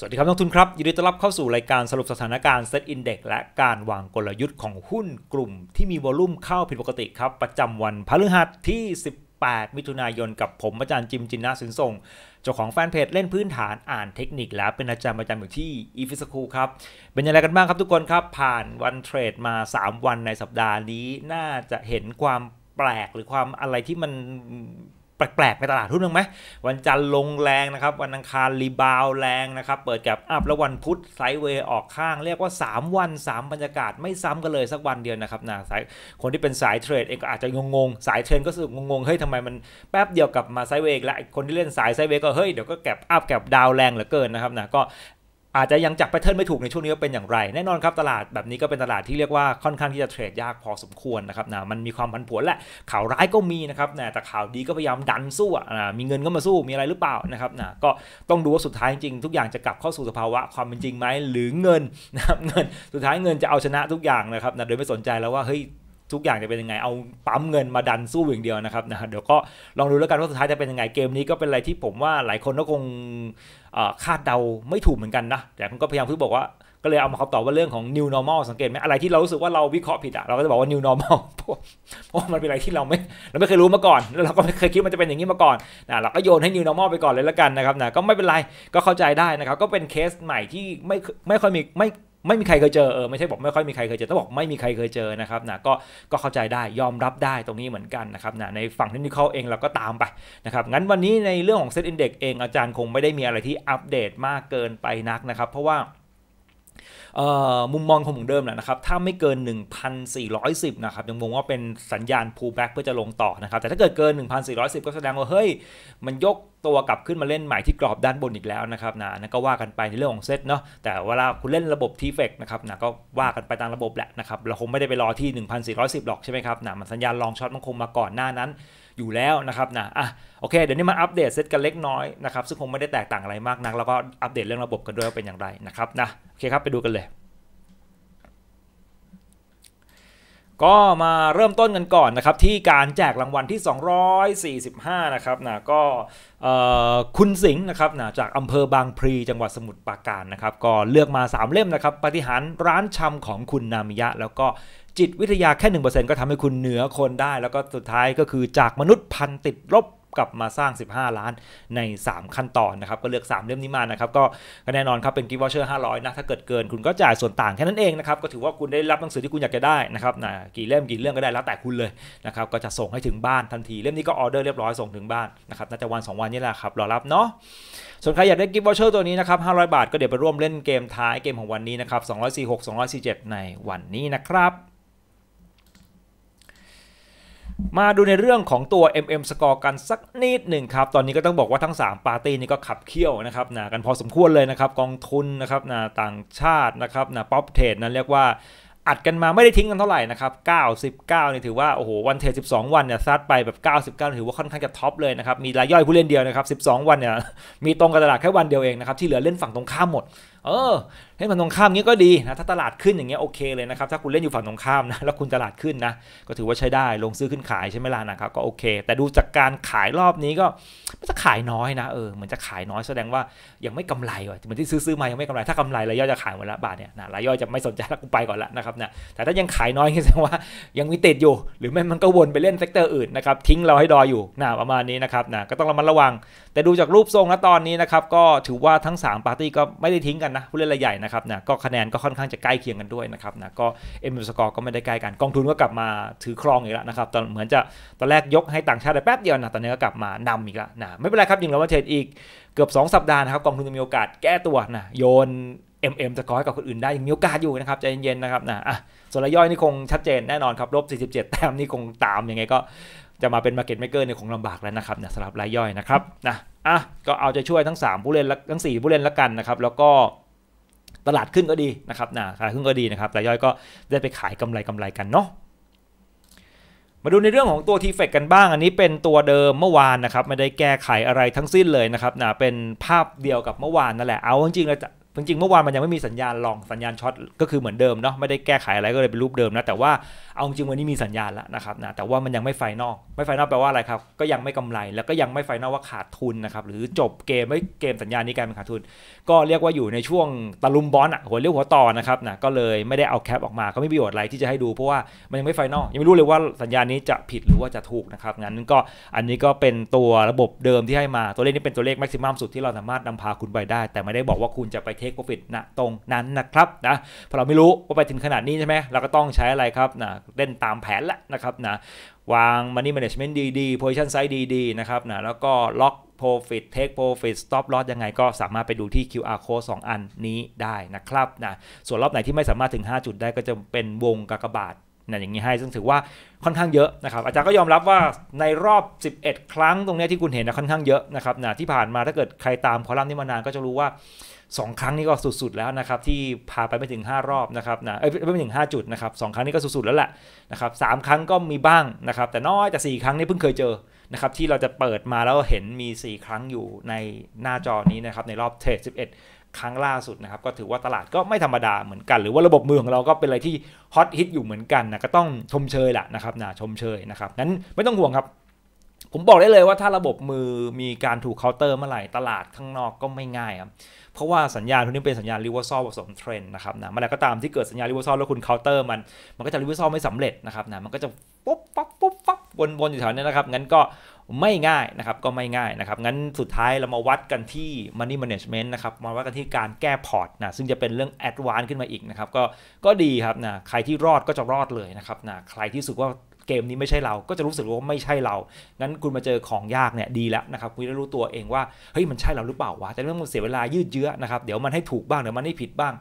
สวัสดีครับนักทุนครับยินดีต้อนรับเข้าสู่ รายการสรุปสถานการณ์เซตอินเด็กและการวางกลยุทธ์ของหุ้นกลุ่มที่มีวอลุ่มเข้าผิดปกติครับ ประจำวันพฤหัสที่ 18 มิถุนายนกับผมอาจารย์จิมจินนาสินทรงเจ้าของแฟนเพจเล่นพื้นฐานอ่านเทคนิคแล้วเป็นอาจารย์ประจำอยู่ที่อีฟิสคูครับ เป็นยังไงกันบ้างครับทุกคนครับผ่านวันเทรดมา 3 วันในสัปดาห์นี้น่าจะเห็นความแปลกหรือความอะไรที่มันแปลกๆในตลาดหุ้นบ้างไหมวันจันทร์ลงแรงนะครับวันอังคารรีบาวแรงนะครับเปิดแกลบอัพ แล้ววันพุธไซด์เวย์ออกข้างเรียกว่า 3 วัน3บรรยากาศไม่ซ้ำกันเลยสักวันเดียวนะครับนะสายคนที่เป็นสายเทรดเองก็อาจจะงงๆ สายเทรดก็สึกงงๆเฮ้ยทำไมมันแป๊บเดียวกลับมาไซด์เวย์และคนที่เล่นสายไซด์เวย์ก็เฮ้ย เดี๋ยวก็แกลบอัพแกลบดาวแรงเหลือเกินนะครับนะก็อาจจะยังจับแพทเทิร์นไม่ถูกในช่วงนี้ว่าเป็นอย่างไร แน่นอนครับ ตลาดแบบนี้ก็เป็นตลาดที่เรียกว่าค่อนข้างที่จะเทรดยากพอสมควรนะครับนะมันมีความผันผวนแหละข่าวร้ายก็มีนะครับนะแต่ข่าวดีก็พยายามดันสู้อ่ะนะมีเงินก็มาสู้มีอะไรหรือเปล่านะครับนะก็ต้องดูว่าสุดท้ายจริง ทุกอย่างจะกลับเข้าสู่สภาวะความเป็นจริงไหมหรือเงินนะครับเงิน สุดท้ายเงินจะเอาชนะทุกอย่างนะครับนะโดยไม่สนใจแล้วว่าเฮ้ยทุกอย่างจะเป็นยังไงเอาปั๊มเงินมาดันสู้อย่างเดียวนะครับนะเดี๋ยวก็ลองดูแล้วกันว่าสุดท้ายจะเป็นยังไงเกมนี้ก็เป็นอะไรที่ผมว่าหลายคนก็คงคาดเดาไม่ถูกเหมือนกันนะแต่ผมก็พยายามพูดบอกว่าก็เลยเอามาคำตอบว่าเรื่องของ new normal สังเกตไหมอะไรที่เรารู้สึกว่าเราวิเคราะห์ผิดอะเราก็จะบอกว่า new normal เพราะมันเป็นอะไรที่เราไม่เราไม่เคยรู้มาก่อนแล้วเราก็ไม่เคยคิดมันจะเป็นอย่างนี้มาก่อนนะเราก็โยนให้ new normal ไปก่อนเลยละกันนะครับนะก็ไม่เป็นไร ก็เข้าใจได้นะครับก็เป็นเคสใหม่ที่ไม่ไม่ค่อยมีไม่ไม่มีใครเคยเจอเออไม่ใช่บอกไม่ค่อยมีใครเคยเจอ ต้องบอกไม่มีใครเคยเจอนะครับนะก็ก็เข้าใจได้ยอมรับได้ตรงนี้เหมือนกันนะครับนะในฝั่งที่นิคเองเราก็ตามไปนะครับงั้นวันนี้ในเรื่องของเซตอินเด็ก์เองอาจารย์คงไม่ได้มีอะไรที่อัปเดตมากเกินไปนักนะครับเพราะว่ามุมมองของผมเดิมแหละนะครับถ้าไม่เกิน 1,410 นะครับ ยังมองว่าเป็นสัญญาณ pullback เพื่อจะลงต่อนะครับ แต่ถ้าเกิดเกิน 1,410 ก็แสดงว่า เฮ้ย มันยกตัวกลับขึ้นมาเล่นใหม่ที่กรอบด้านบนอีกแล้วนะครับนะน่ก็ว่ากันไปในเรื่องของเซตเนาะแต่เวลาคุณเล่นระบบ t f e c นะครับนะก็ว่ากันไปตามระบบแหละนะครับเราคงไม่ได้ไปรอที่ 1,410 หรอกใช่ไหมครับนะมันสัญญาณลองช็อตมันคงมาก่อนหน้านั้นอยู่แล้วนะครับนะอ่ะโอเคเดี๋ยวนี้มาอัปเดตเซตกันเล็กน้อยนะครับซึ่งคงไม่ได้แตกต่างอะไรมากนักแล้วก็อัปเดตเรื่องระบบกันด้วยว่าเป็นอย่างไรนะครับนะโอเคครับไปดูกันเลย ก็มาเริ่มต้นกันก่อนนะครับที่การแจกรางวัลที่ 245นะครับนะก็คุณสิงห์นะครับนะจากอำเภอบางพลีจังหวัดสมุทรปราการนะครับก็เลือกมา3เล่มนะครับ ปฏิหารร้านชำของคุณนามิยะแล้วก็จิตวิทยาแค่ 1%ก็ทำให้คุณเหนือคนได้ แล้วก็สุดท้ายก็คือจากมนุษย์พันติดลบกลับมาสร้าง 15 ล้านใน 3 ขั้นตอนนะครับ ก็เลือก 3เล่มนี้มานะครับ ก็แน่นอนครับ เป็นกิฟต์วอเชอร์ 500นะ ถ้าเกิดเกินคุณก็จ่ายส่วนต่างแค่นั้นเองนะครับ ก็ถือว่าคุณได้รับหนังสือที่คุณอยากจะได้นะครับนะกี่เล่มกี่เรื่องก็ได้แล้วแต่คุณเลยนะครับก็จะส่งให้ถึงบ้านทันทีเล่มนี้ก็ออเดอร์เรียบร้อยส่งถึงบ้านนะครับน่าจะวัน 2 วันนี้แหละครับ รอรับเนาะส่วนใครอยากได้กิฟต์วอเชอร์ตัวนี้นะครับ500บาท ก็เดี๋ยวไปร่วมเล่นเกมท้ายเกมของวันนี้นะครับ246 247 ในวันนี้นะครับมาดูในเรื่องของตัว MM Score กันสักนิดหนึ่งครับ ตอนนี้ก็ต้องบอกว่าทั้ง 3 ปาร์ตี้นี้ก็ขับเคี่ยวนะครับนะกันพอสมควรเลยนะครับกองทุนนะครับนะต่างชาตินะครับนะป๊อปเทรดนั้น เรียกว่าอัดกันมาไม่ได้ทิ้งกันเท่าไหร่นะครับ 99นี่ถือว่าโอ้โหวันเทรด12 วันเนี่ยซัดไปแบบ 99 ถือว่าค่อนข้างจะท็อปเลยนะครับ มีรายย่อยผู้เล่นเดียวนะครับ12 วันเนี่ยมีตรงกับตลาดแค่วันเดียวเองนะครับที่เหลือเล่นฝั่งตรงข้ามหมดเออให้มันตรงข้ามนี้ก็ดีนะถ้าตลาดขึ้นอย่างเงี้ยโอเคเลยนะครับถ้าคุณเล่นอยู่ฝั่งตรงข้ามนะแล้วคุณตลาดขึ้นนะก็ถือว่าใช้ได้ลงซื้อขึ้นขายใช่ไหมล่ะนะครับก็โอเค แต่ดูจากการขายรอบนี้ก็มจะขายน้อยนะเออเหมือนจะขายน้อยแสดงว่ายังไม่กำไรว่ะเหมือนที่ซื้อซื้อมายังไม่กำไร ถ้ากำไรรายย่อยจะขายหมดละบาทเนี่ยนะรายย่อยจะไม่สนใจแล้วกูไปก่อนละนะครับเนะแต่ถ้ายังขายน้อยแสดงว่ายังมีติดอยู่ หรือไม่มันก็วนไปเล่นเซกเตอร์อื่นนะครับทิ้งเราให้ดออยู่นะประมาณนี้นะครับนะก็ต้องระมัดระวัง แต่ดูจากรูปทรงนะตอนนี้นะครับก็ถือว่าทั้ง 3 ปาร์ตี้ก็ไม่ได้ทิ้งกันนะผู้เล่นรายใหญ่นะครับนะก็คะแนนก็ค่อนข้างจะใกล้เคียงกันด้วยนะครับนะก็เอ็มสกอร์ก็ไม่ได้ใกล้กันกองทุนก็กลับมาถือครองอีกแล้วนะครับตอนเหมือนจะตอนแรกยกให้ต่างชาติได้แป๊บเดียวนะตอนนี้ก็กลับมานำอีกแล้วนะไม่เป็นไรครับยิงแล้วาเทรดอีกเกือบ 2 สัปดาห์นะครับกองทุนจะมีโอกาสแก้ตัวนะโยนเอ็มเอ็มสกอร์ให้กับคนอื่นได้ยังมีโอกาสอยู่นะครับใจเย็นๆนะครับนะอ่ะส่วนรายย่อยนี่คงชัดเจนแน่นอนครับลบ47 แต้มนี่คงตามยังไงก็จะมาเป็นมาเก็ตไมเกอร์เนี่ยคงลำบากแล้วนะครับนสำหรับรายย่อยนะครับนะอ่ะก็เอาใจช่วยทั้ง3ผู้เล่นทั้ง 4 ผู้เล่นละกันนะครับแล้วก็ตลาดขึ้นก็ดีนะครับนะตลาดขึ้นก็ดีนะครับ รายย่อยก็ได้ไปขายกำไรกำไรกันเนาะ มาดูในเรื่องของตัว t f เฟกกันบ้าง อันนี้เป็นตัวเดิมเมื่อวานนะครับ ไม่ได้แก้ไขอะไรทั้งสิ้นเลยนะครับนะเป็นภาพเดียวกับเมื่อวานนั่นแหละ เอาจริงๆเลยจริงๆเมื่อวานมันยังไม่มีสัญญาณลองสัญญาณช็อตก็คือเหมือนเดิมเนาะไม่ได้แก้ไขอะไรก็เลยเป็นรูปเดิมนะแต่ว่าเอาจริงวันนี้มีสัญญาณแล้วนะครับนะแต่ว่ามันยังไม่ไฟนอลไม่ไฟนอลแปลว่าอะไรครับก็ยังไม่กำไรแล้วก็ยังไม่ไฟนอลว่าขาดทุนนะครับหรือจบเกมไม่เกมสัญญาณนี้การเป็นขาดทุน ก็เรียกว่าอยู่ในช่วงตะลุมบอลอ่ะหัวเรียวหัวต่อนะครับนะก็เลยไม่ได้เอาแคปออกมาก็ไม่มีประโยชน์อะไรที่จะให้ดูเพราะว่ามันยังไม่ไฟนอลยังไม่รู้เลยว่าสัญญาณนี้จะผิดหรือว่าจะถูกนะครับงั้นก็อันนี้ก็เป็นตัวระบบเดิมที่ให้มา ตัวเลขนี้เป็นตัวเลขแม็กซิมัมสุดที่เราสามารถนำพาคุณไปได้ แต่ไม่ได้บอกว่าคุณจะไปเทคโปรฟิตณตรงนั้นนะครับนะพอเราไม่รู้ ว่าไปถึงขนาดนี้ใช่ไหมเราก็ต้องใช้อะไรครับนะเล่นตามแผนและนะครับนะ วาง Money Management ดีๆ Position Size ดีๆนะครับนะแล้วก็ล็อก Profit Take Profit Stop Loss ยังไงก็สามารถไปดูที่ QR Code 2อันนี้ได้นะครับนะส่วนรอบไหนที่ไม่สามารถถึง 5 จุดได้ก็จะเป็นวงกากบาทนะอย่างนี้ให้ ซึ่งถือว่าค่อนข้างเยอะนะครับอาจารย์ก็ยอมรับว่าในรอบ 11 ครั้งตรงนี้ที่คุณเห็นนะค่อนข้างเยอะนะครับนะที่ผ่านมาถ้าเกิดใครตามคอลัมน์นี้มานานก็จะรู้ว่าสองครั้งนี้ก็สุด ๆแล้วนะครับที่พาไปไม่ถึง 5 รอบนะครับนะเอ้ยไม่ถึง 5 จุดนะครับสครั้งนี้ก็สุดๆ แล้วแหละนะครับสครั้งก็มีบ้างนะครับแต่น้อยแต่4ครั้งนี้เพิ่งเคยเจอนะครับที่เราจะเปิดมาแล้วเห็นมี 4 ครั้งอยู่ในหน้าจอนี้นะครับในรอบเทรด11 ครั้งล่าสุดนะครับก็ถือว่าตลาดก็ไม่ธรรมดาเหมือนกันหรือ ว่าระบบมือของเราก็เป็นอะไรที่ฮอตฮิตอยู่เหมือนกันนะก็ต้องชมเชยแหละนะครับนะชมเชยนะครับนั้นไม่ต้องห่วงครับ ผมบอกได้เลยว่า ถ้าระบบมือมีการถูกเคาน์เตอร์เมื่อไหร่ตลาดข้างนอกก็ไม่ง่ายครับเพราะว่าสัญญาณทุนนี้เป็นสัญญาณรีเวอร์ซอลผสมเทรนนะครับนะเมื่อไรก็ตามที่เกิดสัญญาณรีเวอร์ซอลแล้วคุณเคาน์เตอร์มัน มันก็จะรีเวอร์ซอลไม่สำเร็จนะครับนะมันก็จะปุ๊บปั๊บปุ๊บปั๊บวนๆอยู่แถวนี้นะครับงั้นก็ไม่ง่ายนะครับก็ไม่ง่ายนะครับงั้นสุดท้ายเรามาวัดกันที่ Money Management นะครับมาวัดกันที่การแก้พอร์ตนะซึ่งจะเป็นเรื่องแอดวานซ์ขึ้นมาอีกนะครับก็ก็ดีครับนะใครที่รอดก็จะรอดเลยนะครับนะใครที่สุดว่าเกมนี้ไม่ใช่เราก็จะรู้สึกว่าไม่ใช่เรา งั้นคุณมาเจอของยากเนี่ยดีแล้วนะครับคุณจะรู้ตัวเองว่าเฮ้ยมันใช่เราหรือเปล่าวะต่ไม่ต้องเสียเวลายืดเยื้อนะครับเดี๋ยวมันให้ถูกบ้างเดี๋ยวมันให้ผิดบ้าง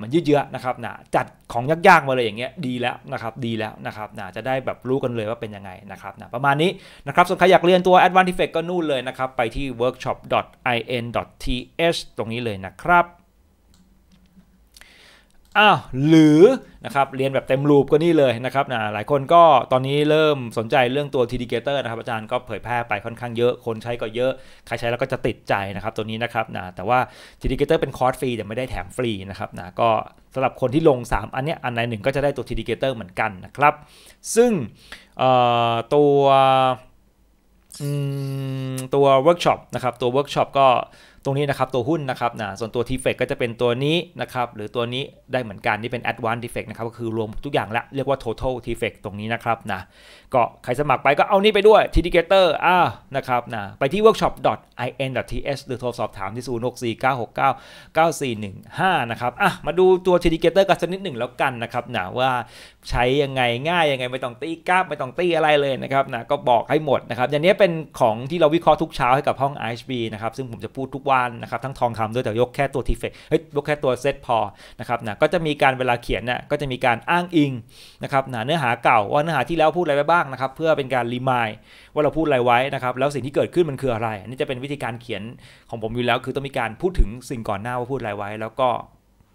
มันยืดเยื้อนะครับนะจัดของยากๆมาเลยอย่างเงี้ยดีแล้วนะครับ ดีแล้วนะครับนะจะได้แบบรู้กันเลยว่าเป็นยังไงนะครับนะประมาณนี้นะครับส่วนใครอยากเรียนตัว Advanced Effect ก็นู่นเลยนะครับ ไปที่ workshop.in.th ตรงนี้เลยนะครับอ้าวหรือนะครับเรียนแบบเต็มรูปก็นี่เลยนะครับนะหลายคนก็ตอนนี้เริ่มสนใจเรื่องตัว t d เ a t o r นะครับอาจารย์ก็เผยแพร่ไปค่อนข้างเยอะ คนใช้ก็เยอะ ใครใช้แล้วก็จะติดใจนะครับตัวนี้นะครับนะแต่ว่า t d เ a t o r เป็นคอร์สฟรี แต่ไม่ได้แถมฟรีนะครับนะก็สำหรับคนที่ลง 3 อันเนี้ยอันไหนหนึ่งก็จะได้ตัว t d เ a t o r เหมือนกันนะครับ ซึ่งตัวตัวเวิร์กช็อปนะครับตัวเวิร์กช็อปก็ตรงนี้นะครับ ตัวหุ้นนะครับนะส่วนตัว t f e ฟก็จะเป็นตัวนี้นะครับ หรือตัวนี้ได้เหมือนกัน นี่เป็น Advanced t f e c นะครับก็คือรวมทุกอย่างละเรียกว่า Total t f e c ตรงนี้นะครับนะก็ใครสมัครไปก็เอานี่ไปด้วยทีดีเกเตอร์อ่านะครับนะไปที่ w o r k s h o p i n t s หรือโทรสอบถามที่ 0649699415 นะครับอ่ะมาดูตัวทีดีเกเตอร์กันสักนิดหนึ่งแล้วกันนะครับนะว่าใช้ยังไงง่าย ยังไง ไม่ต้องตีกราฟไม่ต้องตีอะไรเลยนะครับนะก็บอกให้หมดนะครับอย่างนี้เป็นของที่เราวิเคราะห์ทุกเช้าให้กับห้อง IHB นะครับซึ่งผมจะพูดทุกวันนะครับ ทั้งทองคำด้วยแต่ยกแค่ตัวทีเฮ้ยยกแค่ตัวเซตพอนะครับนะก็จะมีการเวลาเขียนเนี่ยก็จะมีการอ้างอิงนะครับนะเนื้อหาเก่าว่าเนื้อหาที่แล้วพูดอะไรไปบ้างางนะครับเพื่อเป็นการรีมายว่าเราพูดอะไรไว้นะครับแล้วสิ่งที่เกิดขึ้นมันคืออะไรนนี่จะเป็นวิธีการเขียนของผมอยู่แล้ว คือต้องมีการพูดถึงสิ่งก่อนหน้าว่าพูดอะไรไว้ แล้วก็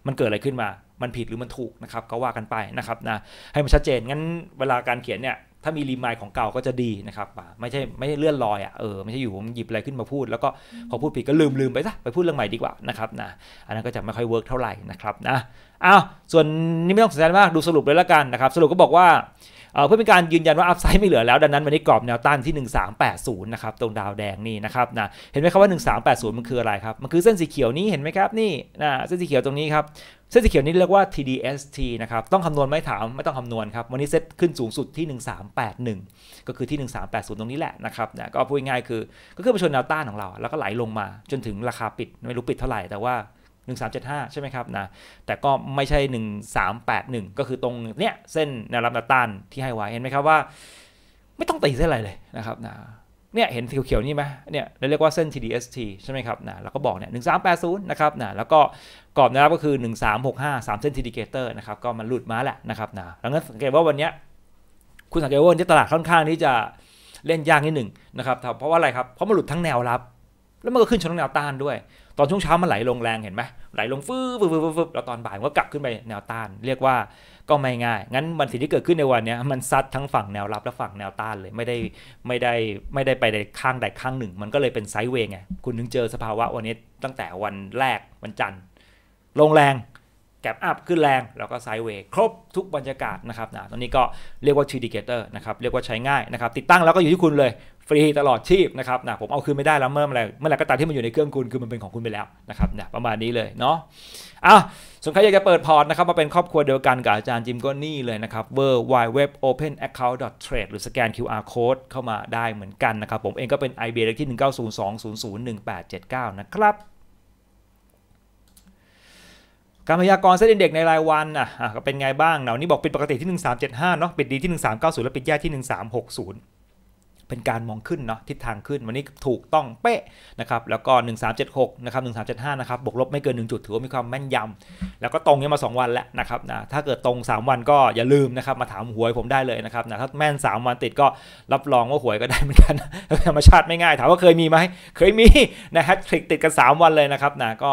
มันเกิดอะไรขึ้นมา มันผิดหรือมันถูกนะครับก็ว่ากันไปนะครับนะให้มันชัดเจนงั้นเวลาการเขียนเนี่ยถ้ามีรีมายของเก่าก็จะดีนะครับไม่ใช่ไม่ใช่เลื่อนลอยอ่ะเออไม่ใช่อยู่ผมหยิบอะไรขึ้นมาพูด แล้วก็พอพูดผิดก็ลืมลืมไปซะไปพูดเรื่องใหม่ดีกว่านะครับนะอันนั้นก็จะไม่ค่อยเวิร์กเท่าไหร่นะครับนะอ้าวส่วนนี้ไม่ต้องสนใจมากดูสรุปเลยละกันนะครับ สรุปก็บอกว่าเพื่อเป็นการยืนยันว่าอัพไซด์ไม่เหลือแล้วดังนั้นวันนี้กรอบแนวต้านที่ 1380 นะครับตรงดาวแดงนี่นะครับนะเห็นไหมครับว่า 1380 มันคืออะไรครับมันคือเส้นสีเขียวนี้เห็นไหมครับนี่นะเส้นสีเขียวตรงนี้ครับเส้นสีเขียวนี้เรียกว่า TDST นะครับต้องคำนวณไม่ถามไม่ต้องคำนวณครับวันนี้เซตขึ้นสูงสุดที่ 1381 ก็คือที่ 1380 ตรงนี้แหละนะครับนะก็พูดง่ายคือก็คือไปชนแนวต้านของเราแล้วก็ไหลลงมา จนถึงราคาปิดไม่รู้ปิดเท่าไหร่แต่ว่า1375 ใช่ไหมครับนะแต่ก็ไม่ใช่ 1381 ก็คือตรงเนี้ยเส้นแนวรับแนวต้านที่ให้ไว้เห็นไหมครับว่า ไม่ต้องตีเส้นอะไรเลยนะครับนะเนี่ยเห็นเขียวๆนี่ไหมเนี่ยเราเรียกว่าเส้น TDST ใช่ไหมครับนะแล้วก็บอกเนี่ย1380 นะครับนะแล้วก็กรอบแนวรับก็คือ 1365 3เส้น Indicator นะครับก็มันหลุดมาแหละนะครับนะดังนั้นสังเกตว่าวันนี้คุณสังเกตว่าวันนี้ตลาดค่อนข้างที่จะเล่นยากนิดหนึ่งนะครับเพราะว่าอะไรครับ เพราะมันหลุดทั้งแนวรับ แล้วมันก็ขึ้นชนแนวต้านด้วยตอนช่วงเช้ามันไหลลงแรงเห็นไหมไหลลงฟื้บฟื้บฟื้บแล้วตอนบ่ายมันก็กลับขึ้นไปแนวต้านเรียกว่าก็ไม่ง่าย งั้นมันสิ่งที่เกิดขึ้นในวันนี้มันซัดทั้งฝั่งแนวรับ และฝั่งแนวต้านเลย ไม่ได้ไม่ได้ ไม่ได้ไปในข้างใดข้างหนึ่ง มันก็เลยเป็นไซด์เวงไงคุณถึงเจอสภาวะวันนี้ตั้งแต่วันแรกวันจันทร์ลงแรงแกบอัพขึ้นแรงแล้วก็ไซด์เวงครบทุกบรรยากาศนะครับนะตอนนี้ก็เรียกว่าชีดิเกเตอร์นะครับเรียกว่าใช้ง่ายนะครับติดตั้งแล้วก็อยู่ที่คุณเลยฟรีตลอดชีพนะครับนะผมเอาคืนไม่ได้แล้วเมื่อไรเมื่อไรก็ตามที่มันอยู่ในเครื่องคุณคือมันเป็นของคุณไปแล้วนะครับน่ะประมาณนี้เลยเนาะอ่ะส่วนใครอยากจะเปิดพอร์ตนะครับมาเป็นครอบครัวเดียวกันกับอาจารย์จิมก็นี่เลยนะครับ w w w o p e n a c c o u n t t r a d e หรือสแกน QR code เข้ามาได้เหมือนกันนะครับ ผมเองก็เป็น IB เบลขที่ 1902001879 นะครับการพยากรณ์เซ็นเด็กในรายวันอ่ะเป็นไงบ้างเนาะนี่บอกปิดปกติที่ 1375เนาะปิดดีที่ 1390 แล้วปิดแย่ที่ 1360เป็นการมองขึ้นเนาะทิศทางขึ้นวันนี้ถูกต้องเป๊ะนะครับแล้วก็ 1376นะครับ1375นะครับบวกลบไม่เกิน1จุดถือว่ามีความแม่นยำแล้วก็ตรงนี้มา 2 วันแล้วนะครับนะถ้าเกิดตรง 3 วันก็อย่าลืมนะครับมาถามหวยผมได้เลยนะครับนะถ้าแม่น 3 วันติดก็รับรองว่าหวยก็ได้เหมือนกันธรรมชาติไม่ง่าย ถามว่าเคยมีไหมเคยมีนะฮะทริกติดกัน 3 วันเลยนะครับนะก็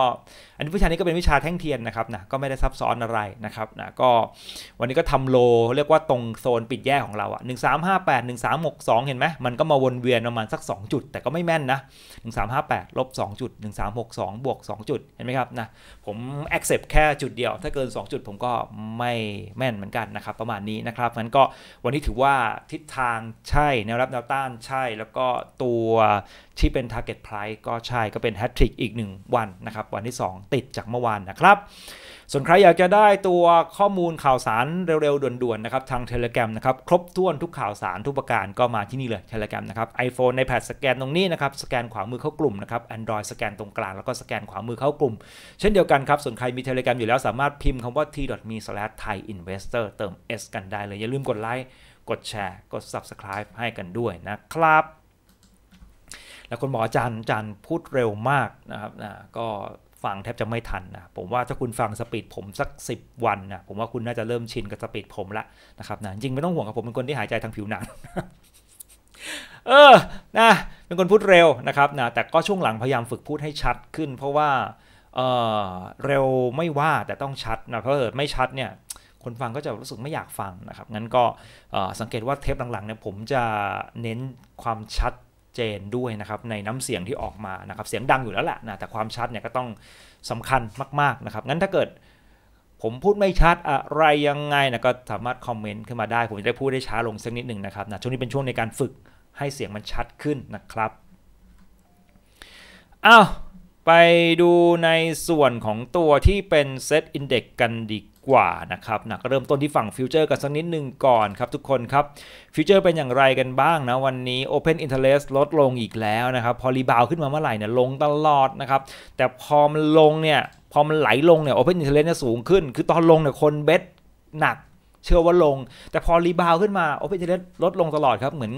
อันนี้วิชานี้ก็เป็นวิชาแท่งเทียนนะครับนะก็ไม่ได้ซับซ้อนอะไรนะครับนะก็วันนี้ก็ทำโล เรียกว่าตรงโซนปิดแย่ของเราอะหนึ่งสามห้าแปดหนึ่งสามหกสองเห็นไหมมันก็มาวนเวียนประมาณสัก 2 จุด แต่ก็ไม่แม่นนะหนึ่งสามห้าแปดลบสองจุดหนึ่งสามหกสองบวกสองจุดเห็นไหมครับนะผมแอกเซปต์แค่จุดเดียว ถ้าเกิน 2 จุดผมก็ไม่แม่นเหมือนกัน นะครับประมาณนี้นะครับงั้นก็วันนี้ถือว่าทิศทางใช่แนวรับแนวต้านใช่แล้วก็ตัวที่เป็น target price ก็ใช่ก็เป็นแฮตทริกอีก 1 วันนะครับวันที่ 2 2ติดจากเมื่อวานนะครับส่วนใครอยากจะได้ตัวข้อมูลข่าวสารเร็วๆด่วนๆนะครับทาง Telegram นะครับครบถ้วนทุกข่าวสารทุกประการก็มาที่นี่เลย Telegram นะครับ iPhone ในแพดสแกนตรงนี้นะครับสแกนขวามือเข้ากลุ่มนะครับ Android สแกนตรงกลาง แล้วก็สแกนขวามือเข้ากลุ่มเช่นเดียวกันครับส่วนใครมี Telegram อยู่แล้วสามารถพิมพ์คำว่า t.me/thaiinvestor เติม s กันได้เลยอย่าลืมกดไลค์กดแชร์กด subscribe ให้กันด้วยนะครับแล้วคุณหมอจันจันพูดเร็วมากนะครับนะก็ฟังแทบจะไม่ทันนะผมว่าถ้าคุณฟังสปีดผมสัก 10 วันนะผมว่าคุณน่าจะเริ่มชินกับสปีดผมละนะครับนะจริงไม่ต้องห่วงครับผมเป็นคนที่หายใจทางผิวหนังเออนะเป็นคนพูดเร็วนะครับนะแต่ก็ช่วงหลังพยายามฝึกพูดให้ชัดขึ้น เพราะว่าเออเร็วไม่ว่าแต่ต้องชัดนะเพราะเกิดไม่ชัดเนี่ย คนฟังก็จะรู้สึกไม่อยากฟังนะครับงั้นก็สังเกตว่าเทปหลังๆเนี่ยผมจะเน้นความชัดเจนด้วยนะครับในน้ำเสียงที่ออกมานะครับเสียงดังอยู่แล้วแหละนะแต่ความชัดเนี่ยก็ต้องสำคัญมาก ๆนะครับงั้นถ้าเกิดผมพูดไม่ชัดอะไรยังไงนะก็สามารถคอมเมนต์ขึ้นมาได้ผมจะได้พูดได้ช้าลงสักนิดหนึ่งนะครับนะช่วงนี้เป็นช่วงในการฝึกให้เสียงมันชัดขึ้นนะครับอ้าวไปดูในส่วนของตัวที่เป็นเซตอินเด็กกันดีกว่านะครับนะก็เริ่มต้นที่ฝั่งฟิวเจอร์กันสักนิดหนึ่งก่อนครับทุกคนครับฟิวเจอร์เป็นอย่างไรกันบ้างนะวันนี้ Open Interest ลดลงอีกแล้วนะครับพอรีบาวขึ้นมาเมื่อไหร่เนี่ยลงตลอดนะครับแต่พอมันลงเนี่ยพอมันไหลลงเนี่ยอเพนอินเทอร์เนสูงขึ้นคือตอนลงเนี่ยคนเบสหนักเชื่อว่าลง แต่พอรีบาวขึ้นมาโนอินเทอร์เลสลดลงตลอดครับเหมือน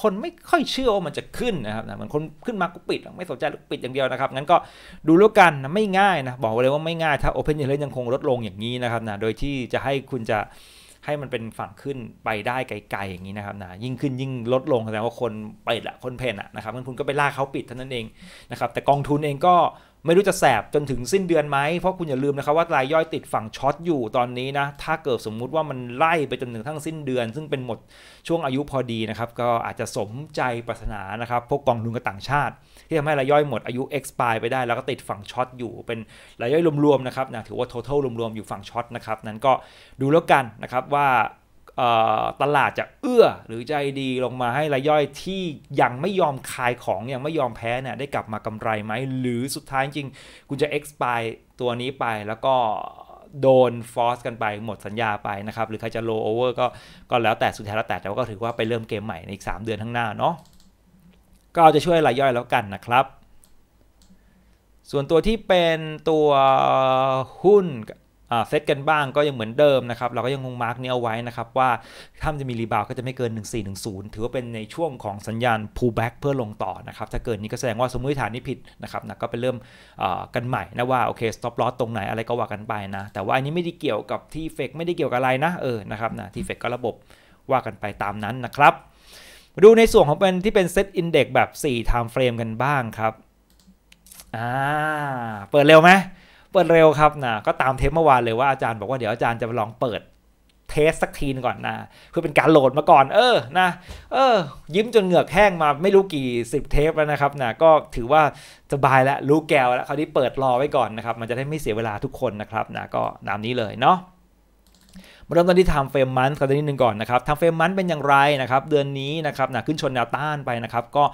คนไม่ค่อยเชื่อว่ามันจะขึ้นนะครับนะเหมือนคนขึ้นมาก็ปิดไม่สนใจปิดอย่างเดียวนะครับงั้นก็ดูแล้วกันนะไม่ง่ายนะบอกเลยว่าไม่ง่าย ถ้าโอเพนยังเล s t ยังคงลดลงอย่างนี้นะครับนะโดยที่จะให้คุณจะให้มันเป็นฝั่งขึ้นไปได้ไกล ๆอย่างนี้นะครับนะยิ่งขึ้นยิ่งลดลงแสดงว่าคนไปละคนเพนอะนะครับงั้นคุณก็ไปลากเขาปิดเท่านั้นเองนะครับแต่กองทุนเองก็ไม่รู้จะแสบจนถึงสิ้นเดือนไหม เพราะคุณอย่าลืมนะครับว่ารายย่อยติดฝั่งช็อตอยู่ตอนนี้นะ ถ้าเกิดสมมุติว่ามัน ไล่ไปจนถึงทั้งสิ้นเดือน ซึ่งเป็นหมดช่วงอายุพอดีนะครับ ก็อาจจะสมใจปรารถนานะครับ พวกกองทุนกับต่างชาติที่ทำให้รายย่อยหมดอายุ expire ไปได้แล้วก็ติดฝั่งช็อตอยู่เป็นรายย่อยรวมๆนะครับนะถือว่า total รวมๆอยู่ฝั่งช็อตนะครับ นั้นก็ดูแล้วกันนะครับว่าตลาดจะเอื้อหรือใจดีลงมาให้รายย่อยที่ยังไม่ยอมขายของยังไม่ยอมแพ้เนี่ยได้กลับมากำไรไหม หรือสุดท้ายจริงคุณจะ expire ตัวนี้ไปแล้วก็โดนฟอสกันไปหมดสัญญาไปนะครับ หรือใครจะโลโอเวอร์ก็ก็แล้วแต่สุดท้ายแล้วแต่แต่ว่าก็ถือว่าไปเริ่มเกมใหม่ในอีก 3 เดือนข้างหน้าเนาะก็จะช่วยรายย่อยแล้วกันนะครับ ส่วนตัวที่เป็นตัวหุ้นเซตกันบ้างก็ยังเหมือนเดิมนะครับ เราก็ยังคงมาร์กนี้เอาไว้นะครับว่าถ้ามันจะมีรีบาวก็จะไม่เกิน 1410 ถือว่าเป็นในช่วงของสัญญาณ pull back เพื่อลงต่อนะครับ ถ้าเกินนี้ก็แสดงว่าสมมติฐานนี้ผิดนะครับนะก็ไปเริ่มกันใหม่นะว่า โอเค stop loss ตรงไหนอะไรก็ว่ากันไปนะ แต่ว่าอันนี้ไม่ได้เกี่ยวกับที่เฟกไม่ได้เกี่ยวกับอะไรนะเออนะครับนะที่เฟกก็ระบบว่ากันไปตามนั้นนะครับดูในส่วนของเป็นที่เป็นเซตอินเด็กแบบ 4 time frame กันบ้างครับอ่าเปิดเร็วไหมเปิดเร็วครับนะก็ตามเทปเมื่อวานเลยว่าอาจารย์บอกว่าเดี๋ยวอาจารย์จะลองเปิดเทสสักทีนก่อนนะเพื่อเป็นการโหลดมาก่อน เออนะ เออยิ้มจนเหงือกแห้งมาไม่รู้กี่สิบเทปแล้วนะครับนะก็ถือว่าสบายแล้วรู้แก้วแล้วคราวนี้เปิดรอไว้ก่อนนะครับมันจะได้ไม่เสียเวลาทุกคนนะครับนะก็ตามนี้เลยเนาะมาเริ่มต้นที่ทำเฟรมมัน m o n t กันนิดนึงก่อนนะครับทำเฟรมมันเป็นอย่างไรนะครับเดือนนี้นะครับนะขึ้นชนแนวต้านไปนะครับ ก็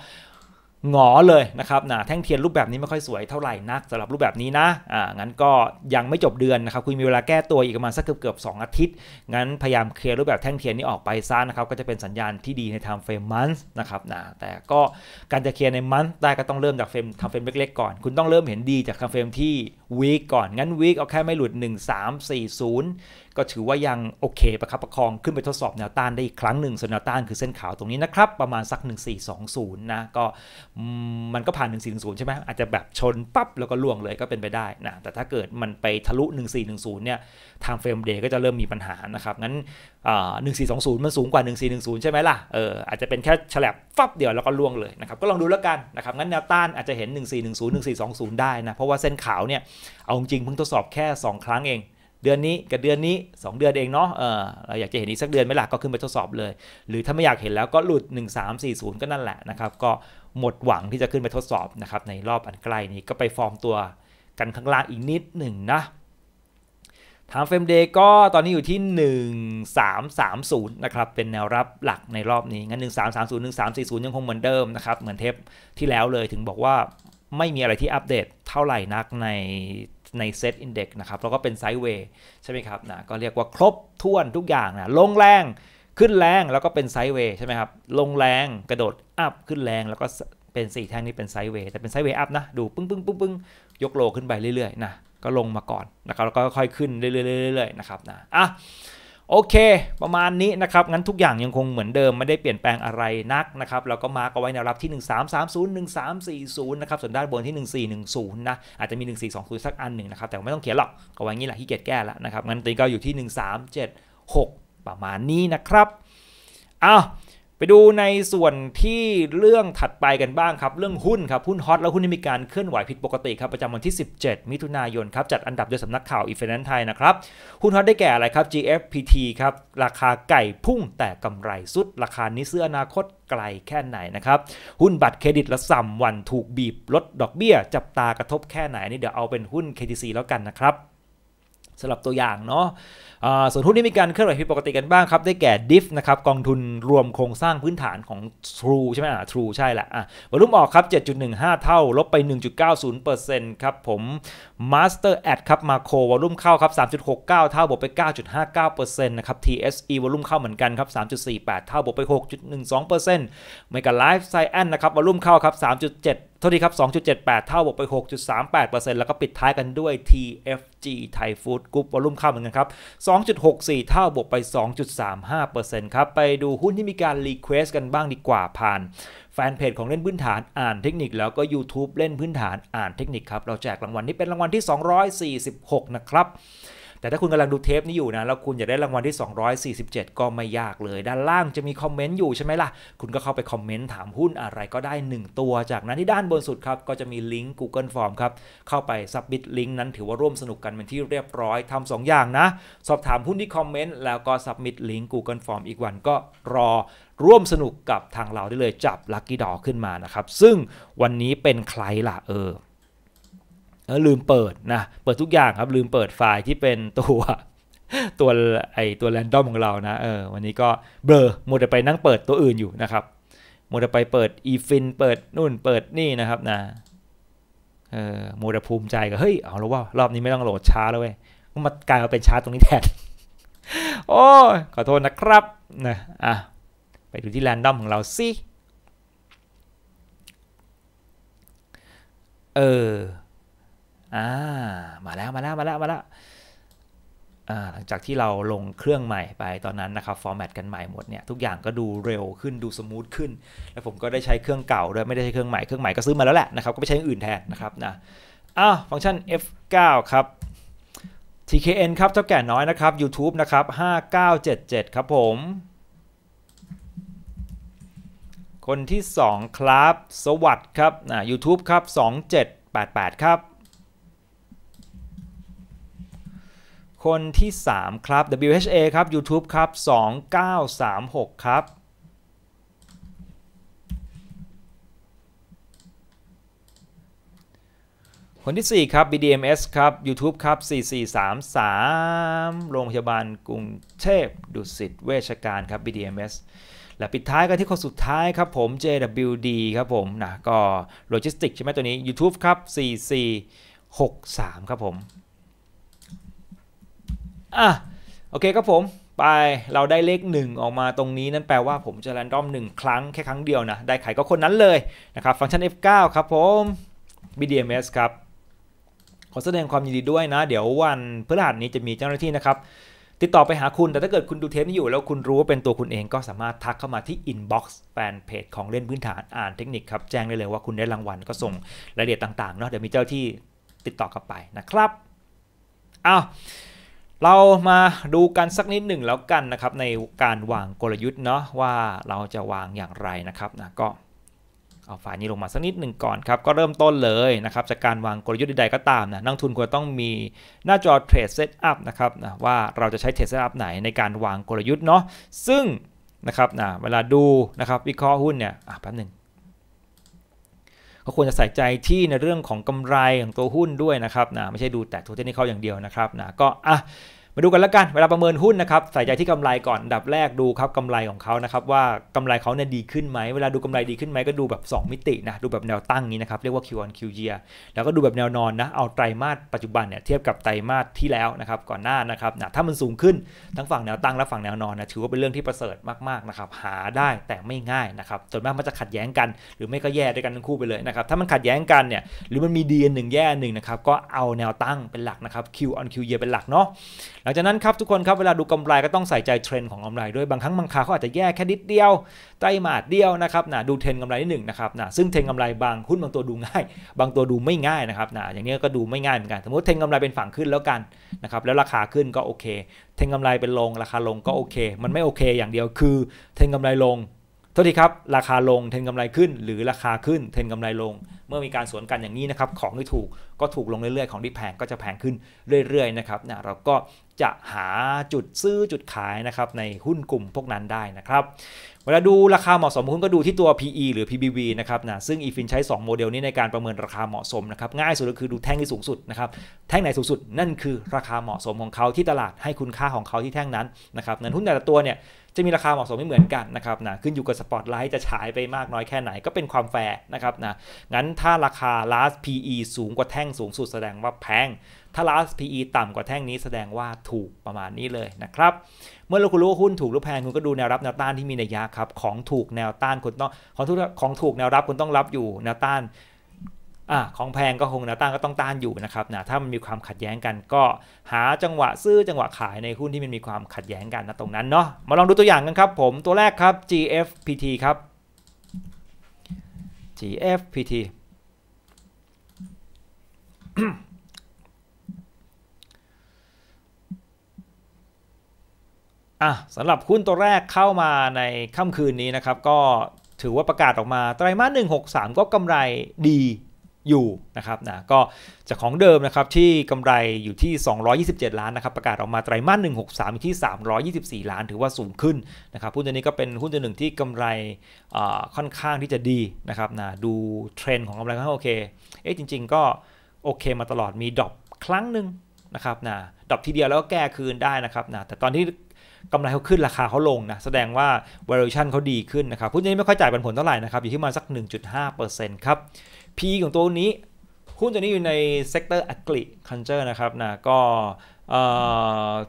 หงอเลยนะครับนะแท่งเทียนรูปแบบนี้ไม่ค่อยสวยเท่าไหร่นักสำหรับรูปแบบนี้นะอ่างั้นก็ยังไม่จบเดือนนะครับคุณมีเวลาแก้ตัวอีกประมาณสักเกือบเกือบสอาทิตย์งั้นพยายามเคลียร์รูปแบบแท่งเทียนนี้ออกไปซะนะครับก็จะเป็นสัญญาณที่ดีในทำเฟรมมันส์นะครับนะแต่ก็การจะเคลียร์ในมันส์ได้ก็ต้องเริ่มจากเฟรมทำเฟรมเล็กๆก่อนคุณต้องเริ่มเห็นดีจากทำเฟรมที่วีคก่อน งั้นวีคเอาแค่ไม่หลุด 1 3 4 0 ก็ถือว่ายังโอเคประคับประคองขึ้นไปทดสอบแนวต้านได้อีกครั้งหนึ่ง ส่วนแนวต้านคือเส้นขาวตรงนี้นะครับ ประมาณสัก 1420 นะ ก็มันก็ผ่าน 1410ใช่ไหมอาจจะแบบชนปั๊บแล้วก็ล่วงเลยก็เป็นไปได้นะ แต่ถ้าเกิดมันไปทะลุ 1410 เนี่ยทางเฟรมเดย์ก็จะเริ่มมีปัญหานะครับ งั้นหนึ่งสี่สองศูนย์มันสูงกว่า 1 4ึ่งสี่หนึ่งศูนย์ใช่ไหมล่ะเอออาจจะเป็นแค่ฉลับฟับเดียวแล้วก็ล่วงเลยนะครับ ก็ลองดูแล้วกันนะครับงั้นแนวต้านอาจจะเห็นหนึ่งสี่หนึ่งศูนย์หนึ่งสี่สองศูนย์ได้นะ เพราะว่าเส้นขาวเนี่ย เอา จริงเพิ่งทดสอบแค่สองครั้งเอง เดือนนี้กับเดือนนี้ 2 เดือนเองเนาะ เออเราอยากจะเห็นอีกสักเดือนไหมล่ะ ก็ขึ้นไปทดสอบเลย หรือถ้าไม่อยากเห็นแล้วก็หลุด1340ก็นั่นแหละนะครับก็หมดหวังที่จะขึ้นไปทดสอบนะครับในรอบอันใกล้นี้ ก็ไปฟอร์มตัวกันข้างล่างอีกนิดหนึ่งนะทางเฟรมเดย์ก็ตอนนี้อยู่ที่ 1330 นะครับ เป็นแนวรับหลักในรอบนี้ งั้น 1330 1340 ยังคงเหมือนเดิมนะครับ เหมือนเทปที่แล้วเลยถึงบอกว่าไม่มีอะไรที่อัปเดตเท่าไหร่นักในในเซตอินเด็กซ์นะครับ แล้วก็เป็นไซด์เวย์ใช่ไหมครับนะ ก็เรียกว่าครบถ้วนทุกอย่างนะ ลงแรงขึ้นแรงแล้วก็เป็นไซด์เวย์ใช่ไหมครับ ลงแรงกระโดดอัพขึ้นแรงแล้วก็เป็น4แท่งนี้เป็นไซด์เวย์แต่เป็นไซด์เวย์อัพนะ ดูปึ้งปึ้งปึ้งปึ้งยกโลขึ้นไปเรื่อยๆนะก็ลงมาก่อนนะครับแล้วก็ค่อยขึ้นเรื่อยๆๆนะครับนะอ่ะโอเคประมาณนี้นะครับงั้นทุกอย่างยังคงเหมือนเดิมไม่ได้เปลี่ยนแปลงอะไรนักนะครับเราก็มาร์กเอาไว้แนวรับที่ 1330 1340นะครับส่วนด้านบนที่ 1410นะอาจจะมี 1420สักอันหนึ่งนะครับแต่ไม่ต้องเขียนหรอกก็ไว้งี้แหละที่เกียจแก้แล้วนะครับงั้นตีก็อยู่ที่1376ประมาณนี้นะครับอ้าวไปดูในส่วนที่เรื่องถัดไปกันบ้างครับ เรื่องหุ้นครับ หุ้นฮอตแล้วหุ้นที่มีการเคลื่อนไหวผิดปกติครับ ประจำวันที่ 17 มิถุนายนครับจัดอันดับโดยสำนักข่าวอีเฟนนไทยนะครับ หุ้นฮอตได้แก่อะไรครับ GFPT ครับ ราคาไก่พุ่งแต่กำไรสุด ราคานี้ซื้ออนาคตไกลแค่ไหนนะครับ หุ้นบัตรเครดิตละสัมวันถูกบีบลดดอกเบี้ย จับตากระทบแค่ไหนนี่เดี๋ยวเอาเป็นหุ้น KTC แล้วกันนะครับสำหรับตัวอย่างเนาะส่วนหุ้นที่มีการเคลื่อนไหวผิดปกติกันบ้างครับได้แก่ดิฟนะครับกองทุนรวมโครงสร้างพื้นฐานของ True ใช่ไหมอ่า True ใช่แหละอ่ะวอลุ่มออกครับ 7.15 เท่าลบไป 1.90%ครับผม Master Ad ครับมาโควอลุ่มเข้าครับ 3.69 เท่าบวกไป 9.59%นะครับ TSE วอลุ่มเข้าเหมือนกันครับ 3.48 เท่าบวกไป 6.12%เมกาไลฟ์ไซแอนนะครับวอลุ่มเข้าครับ3.7ท่านี้ครับ 2.78 เท่าบวกไป 6.38%แล้วก็ปิดท้ายกันด้วย TFG Thai Food Group วอลุ่มเข้าเหมือนกันครับ 2.64 เท่าบวกไป 2.35%ครับ ไปดูหุ้นที่มีการรีเควสกันบ้างดีกว่าผ่านแฟนเพจของเล่นพื้นฐานอ่านเทคนิค แล้วก็ YouTube เล่นพื้นฐานอ่านเทคนิคครับ เราแจกรางวัลนี้เป็นรางวัลที่ 246 นะครับแต่ถ้าคุณกำลังดูเทปนี้อยู่นะ แล้วคุณอยากได้รางวัลที่ 247 ก็ไม่ยากเลย ด้านล่างจะมีคอมเมนต์อยู่ใช่ไหมล่ะ คุณก็เข้าไปคอมเมนต์ถามหุ้นอะไรก็ได้ 1 ตัวจากนั้นที่ด้านบนสุดครับ ก็จะมีลิงก์ Google Form ครับ เข้าไปสับบิดลิงก์นั้นถือว่าร่วมสนุกกันเป็นที่เรียบร้อยทำ 2 อย่างนะ สอบถามหุ้นที่คอมเมนต์แล้วก็สับมิดลิงก์ Google Form อีกวัน ก็รอร่วมสนุกกับทางเราได้เลยจับลัคกี้ดอขึ้นมานะครับซึ่งวันนี้เป็นใครล่ะเออแล้วลืมเปิดนะ เปิดทุกอย่างครับลืมเปิดไฟล์ที่เป็นตัวตัวไอตัวแรนดอมของเรานะ เออ วันนี้ก็เบลอหมดไปนั่งเปิดตัวอื่นอยู่นะครับหมดไปเปิดอีฟินเปิดนู่น เปิดนี่นะครับนะเออโมดภูมิใจก็เฮ้ยเอาแล้วว่ารอบนี้ไม่ต้องโหลดช้าแล้วเว้ยมากลายมาเป็นช้าตรงนี้แทนโอ้ยขอโทษนะครับนะอ่ะไปดูที่แรนดอมของเราสิเอออ่ามาแล้วมาแล้วมาแล้วมาแล้วหลังจากที่เราลงเครื่องใหม่ไปตอนนั้นนะครับฟอร์แมตกันใหม่หมดเนี่ยทุกอย่างก็ดูเร็วขึ้นดูสมูทขึ้นแล้วผมก็ได้ใช้เครื่องเก่าด้วยไม่ได้ใช้เครื่องใหม่เครื่องใหม่ก็ซื้อมาแล้วแหละนะครับก็ไปใช้อื่นแทนนะครับนะอ้าวฟังก์ชัน F9 ครับ TKN ครับเท่าแก่น้อยนะครับ YouTube นะครับ5977ครับผม คนที่2ครับสวัสดครับนะ YouTube ครับ2788 ครับคนที่ 3 ครับ WHA ครับ YouTube ครับ 2936 ครับ คนที่ 4 ครับ BDMS ครับ YouTube ครับ 4433 โรงพยาบาลกรุงเทพดุสิตเวชการครับ BDMS และปิดท้ายกันที่คนสุดท้ายครับผม JWD ครับผมนะก็โลจิสติกใช่ไหมตัวนี้ YouTube ครับ 4463 ครับผมอ่ะโอเคครับผมไปเราได้เลข 1 ออกมาตรงนี้นั่นแปลว่าผมจะแรนดอม1ครั้ง แค่ครั้งเดียวนะได้ไขก็คนนั้นเลยนะครับฟังก์ชัน f9 ครับผม bdms ครับ ขอแสดงความยินดีด้วยนะ เดี๋ยววันพฤหัสนี้จะมีเจ้าหน้าที่นะครับ ติดต่อไปหาคุณแต่ถ้าเกิดคุณดูเทปนี้อยู่แล้วคุณรู้ว่าเป็นตัวคุณเองก็สามารถทักเข้ามาที่ inbox แฟนเพจของเล่นพื้นฐานอ่านเทคนิคครับแจ้งได้เลยว่าคุณได้รางวัลก็ส่งรายละเอียดต่างๆเนาะเดี๋ยวมีเจ้าที่ติดต่อกลับไปนะครับอ้าวเรามาดูกันสักนิดหนึ่งแล้วกันนะครับในการวางกลยุทธ์เนาะว่าเราจะวางอย่างไรนะครับนะก็เอาฝ่ายนี้ลงมาสักนิดหนึ่งก่อนครับ ก็เริ่มต้นเลยนะครับจากการวางกลยุทธ์ใดๆก็ตามนะนักทุนควรต้องมีหน้าจอเทรดเซตอัพนะครับนะว่าเราจะใช้เทรดเซตอัพไหนในการวางกลยุทธ์เนาะซึ่งนะครับนะเวลาดูนะครับวิเคราะห์หุ้นเนี่ยอ่ะแป๊บหนึ่งก็ควรจะใส่ใจที่ในเรื่องของกำไรของตัวหุ้นด้วยนะครับนะไม่ใช่ดูแต่ตัวเทคนิคเขาอย่างเดียวนะครับ นะก็อ่ะมาดูกันละกันเวลาประเมินหุ้นนะครับใส่ใจที่กำไรก่อนดับแรกดูครับกำไรของเขานะครับว่ากำไรเขาเนี่ยดีขึ้นไหมเวลาดูกำไรดีขึ้นไหมก็ดูแบบ 2 มิตินะดูแบบแนวตั้งนี้นะครับเรียกว่า Q 1 Q year แล้วก็ดูแบบแนวนอนนะเอาไตรมาสปัจจุบันเนี่ยเทียบกับไตรมาสที่แล้วนะครับก่อนหน้านะครับนะถ้ามันสูงขึ้น ทั้งฝั่งแนวตั้งและฝั่งแนวนอนนะถือว่าเป็นเรื่องที่ประเสริฐมากๆนะครับหาได้แต่ไม่ง่ายนะครับส่วนมากมันจะขัดแย้งกัน หรือไม่ก็แย่ด้วยกันทั้งคู่ไปเลยนะครับถ้ามันขัดแย้งกันเนี่ยหรือมันมีดีอันหนึ่งแย่หนึ่งนะครับก็เอาแนวตั้งเป็นหลักนะครับ Q on Q year เป็นหลักเนาะหลังจากนั้นครับทุกคนครับเวลาดูกำไรก็ต้องใส่ใจเทรนด์ของกำไรด้วยบางครั้งบางคราเขาอาจจะแย่แค่นิดเดียวไตหมาดเดียวนะครับนะดูเทรนด์กำไรนิดหนึ่งนะครับนะซึ่งเทรนด์กำไรบางหุ้นบางตัวดูง่าย บางตัวดูไม่ง่ายนะครับนะอย่างนี้ก็ดูไม่ง่ายเหมือนกันสมมติเทรนด์กำไรเป็นฝั่งขึ้นแล้วกันนะครับแล้วราคาขึ้นก็โอเค เทรนด์กำไรเป็นลง ราคาลงก็โอเค มันไม่โอเคอย่างเดียวคือเทรนด์กำไรลงโทษทีครับราคาลงเทนกำไรขึ้นหรือราคาขึ้นเทนกำไรลง เมื่อมีการสวนกันอย่างนี้นะครับของที่ถูกก็ถูกลงเรื่อยๆของที่แพงก็จะแพงขึ้นเรื่อยๆนะครับนียเราก็จะหาจุดซื้อจุดขายนะครับในหุ้นกลุ่มพวกนั้นได้นะครับเวลาดูราคาเหมาะสมหุ้นก็ดูที่ตัว PE หรือ PBV นะครับนะซึ่งอีฟินใช้2 โมเดลนี้ในการประเมินราคาเหมาะสมนะครับง่ายสุดก็คือดูแท่งที่สูงสุดนะครับแท่งไหนสูงสุดนั่นคือ ราคาเหมาะสมของเขาที่ตลาดให้คุณค่าของเขาที่แท่งนั้นนะครับเงินหุ้นแต่ละตัวเนี่ยจะมีราคาเหมาะสมไม่เหมือนกันนะครับนะขึ้นอยู่กับสปอตไลท์จะฉายไปมากน้อยแค่ไหนก็เป็นความแฟร์นะครับนะงั้นถ้าราคา last PE สูงกว่าแท่งสูงสุดแสดงว่าแพง ถ้า last PE ต่ำกว่าแท่งนี้แสดงว่าถูกประมาณนี้เลยนะครับเมื่อเราคุณรู้ว่าหุ้นถูกหรือแพงคุณก็ดูแนวรับแนวต้านที่มีในยะครับของถูกแนวต้านคุณต้องของถูกของถูกแนวรับคุณต้องรับอยู่แนวต้านอของแพงก็คงแนวต้านก็ต้องต้านอยู่นะครับนะถ้ามันมีความขัดแย้งกันก็หาจังหวะซื้อจังหวะขายในหุ้นที่มันมีความขัดแย้งกันนะตรงนั้นเนาะมาลองดูตัวอย่างกันครับ ผมตัวแรกครับ GFPT ครับ GFPT อ่สำหรับหุ้นตัวแรกเข้ามาในค่ำคืนนี้นะครับ ก็ถือว่าประกาศออกมาไตรมาส163 ก็กำไรดีอยู่นะครับนะก็จากของเดิมนะครับ ที่กำไรอยู่ที่ 227 ล้านนะครับประกาศออกมาไตรมาส163อยู่ที่324 ล้านถือว่าสูงขึ้นนะครับหุ้นตัวนี้ก็เป็นหุ้นตัวหนึ่งที่กำไรค่อนข้างที่จะดีนะครับนะดูเทรนด์ของกำไรก็ขาโอเคเอ๊ะจริงๆ ก็โอเคมาตลอดมีดรอปครั้งหนึ่งนะครับนะดรอปทีเดียวแล้วก็แก้คืนได้นะครับนะแต่ตอนที่กำไรเขาขึ้นราคาเขาลงนะแสดงว่า valuation เขาดีขึ้นนะครับหุ้นนี้ไม่ค่อยจ่ายปันผลเท่าไหร่นะครับอยู่ที่มาสัก1.5%ครับ P ของตัวนี้ หุ้นตัวนี้อยู่ในเซกเตอร์อักลิคันเจอร์นะครับนะ ก็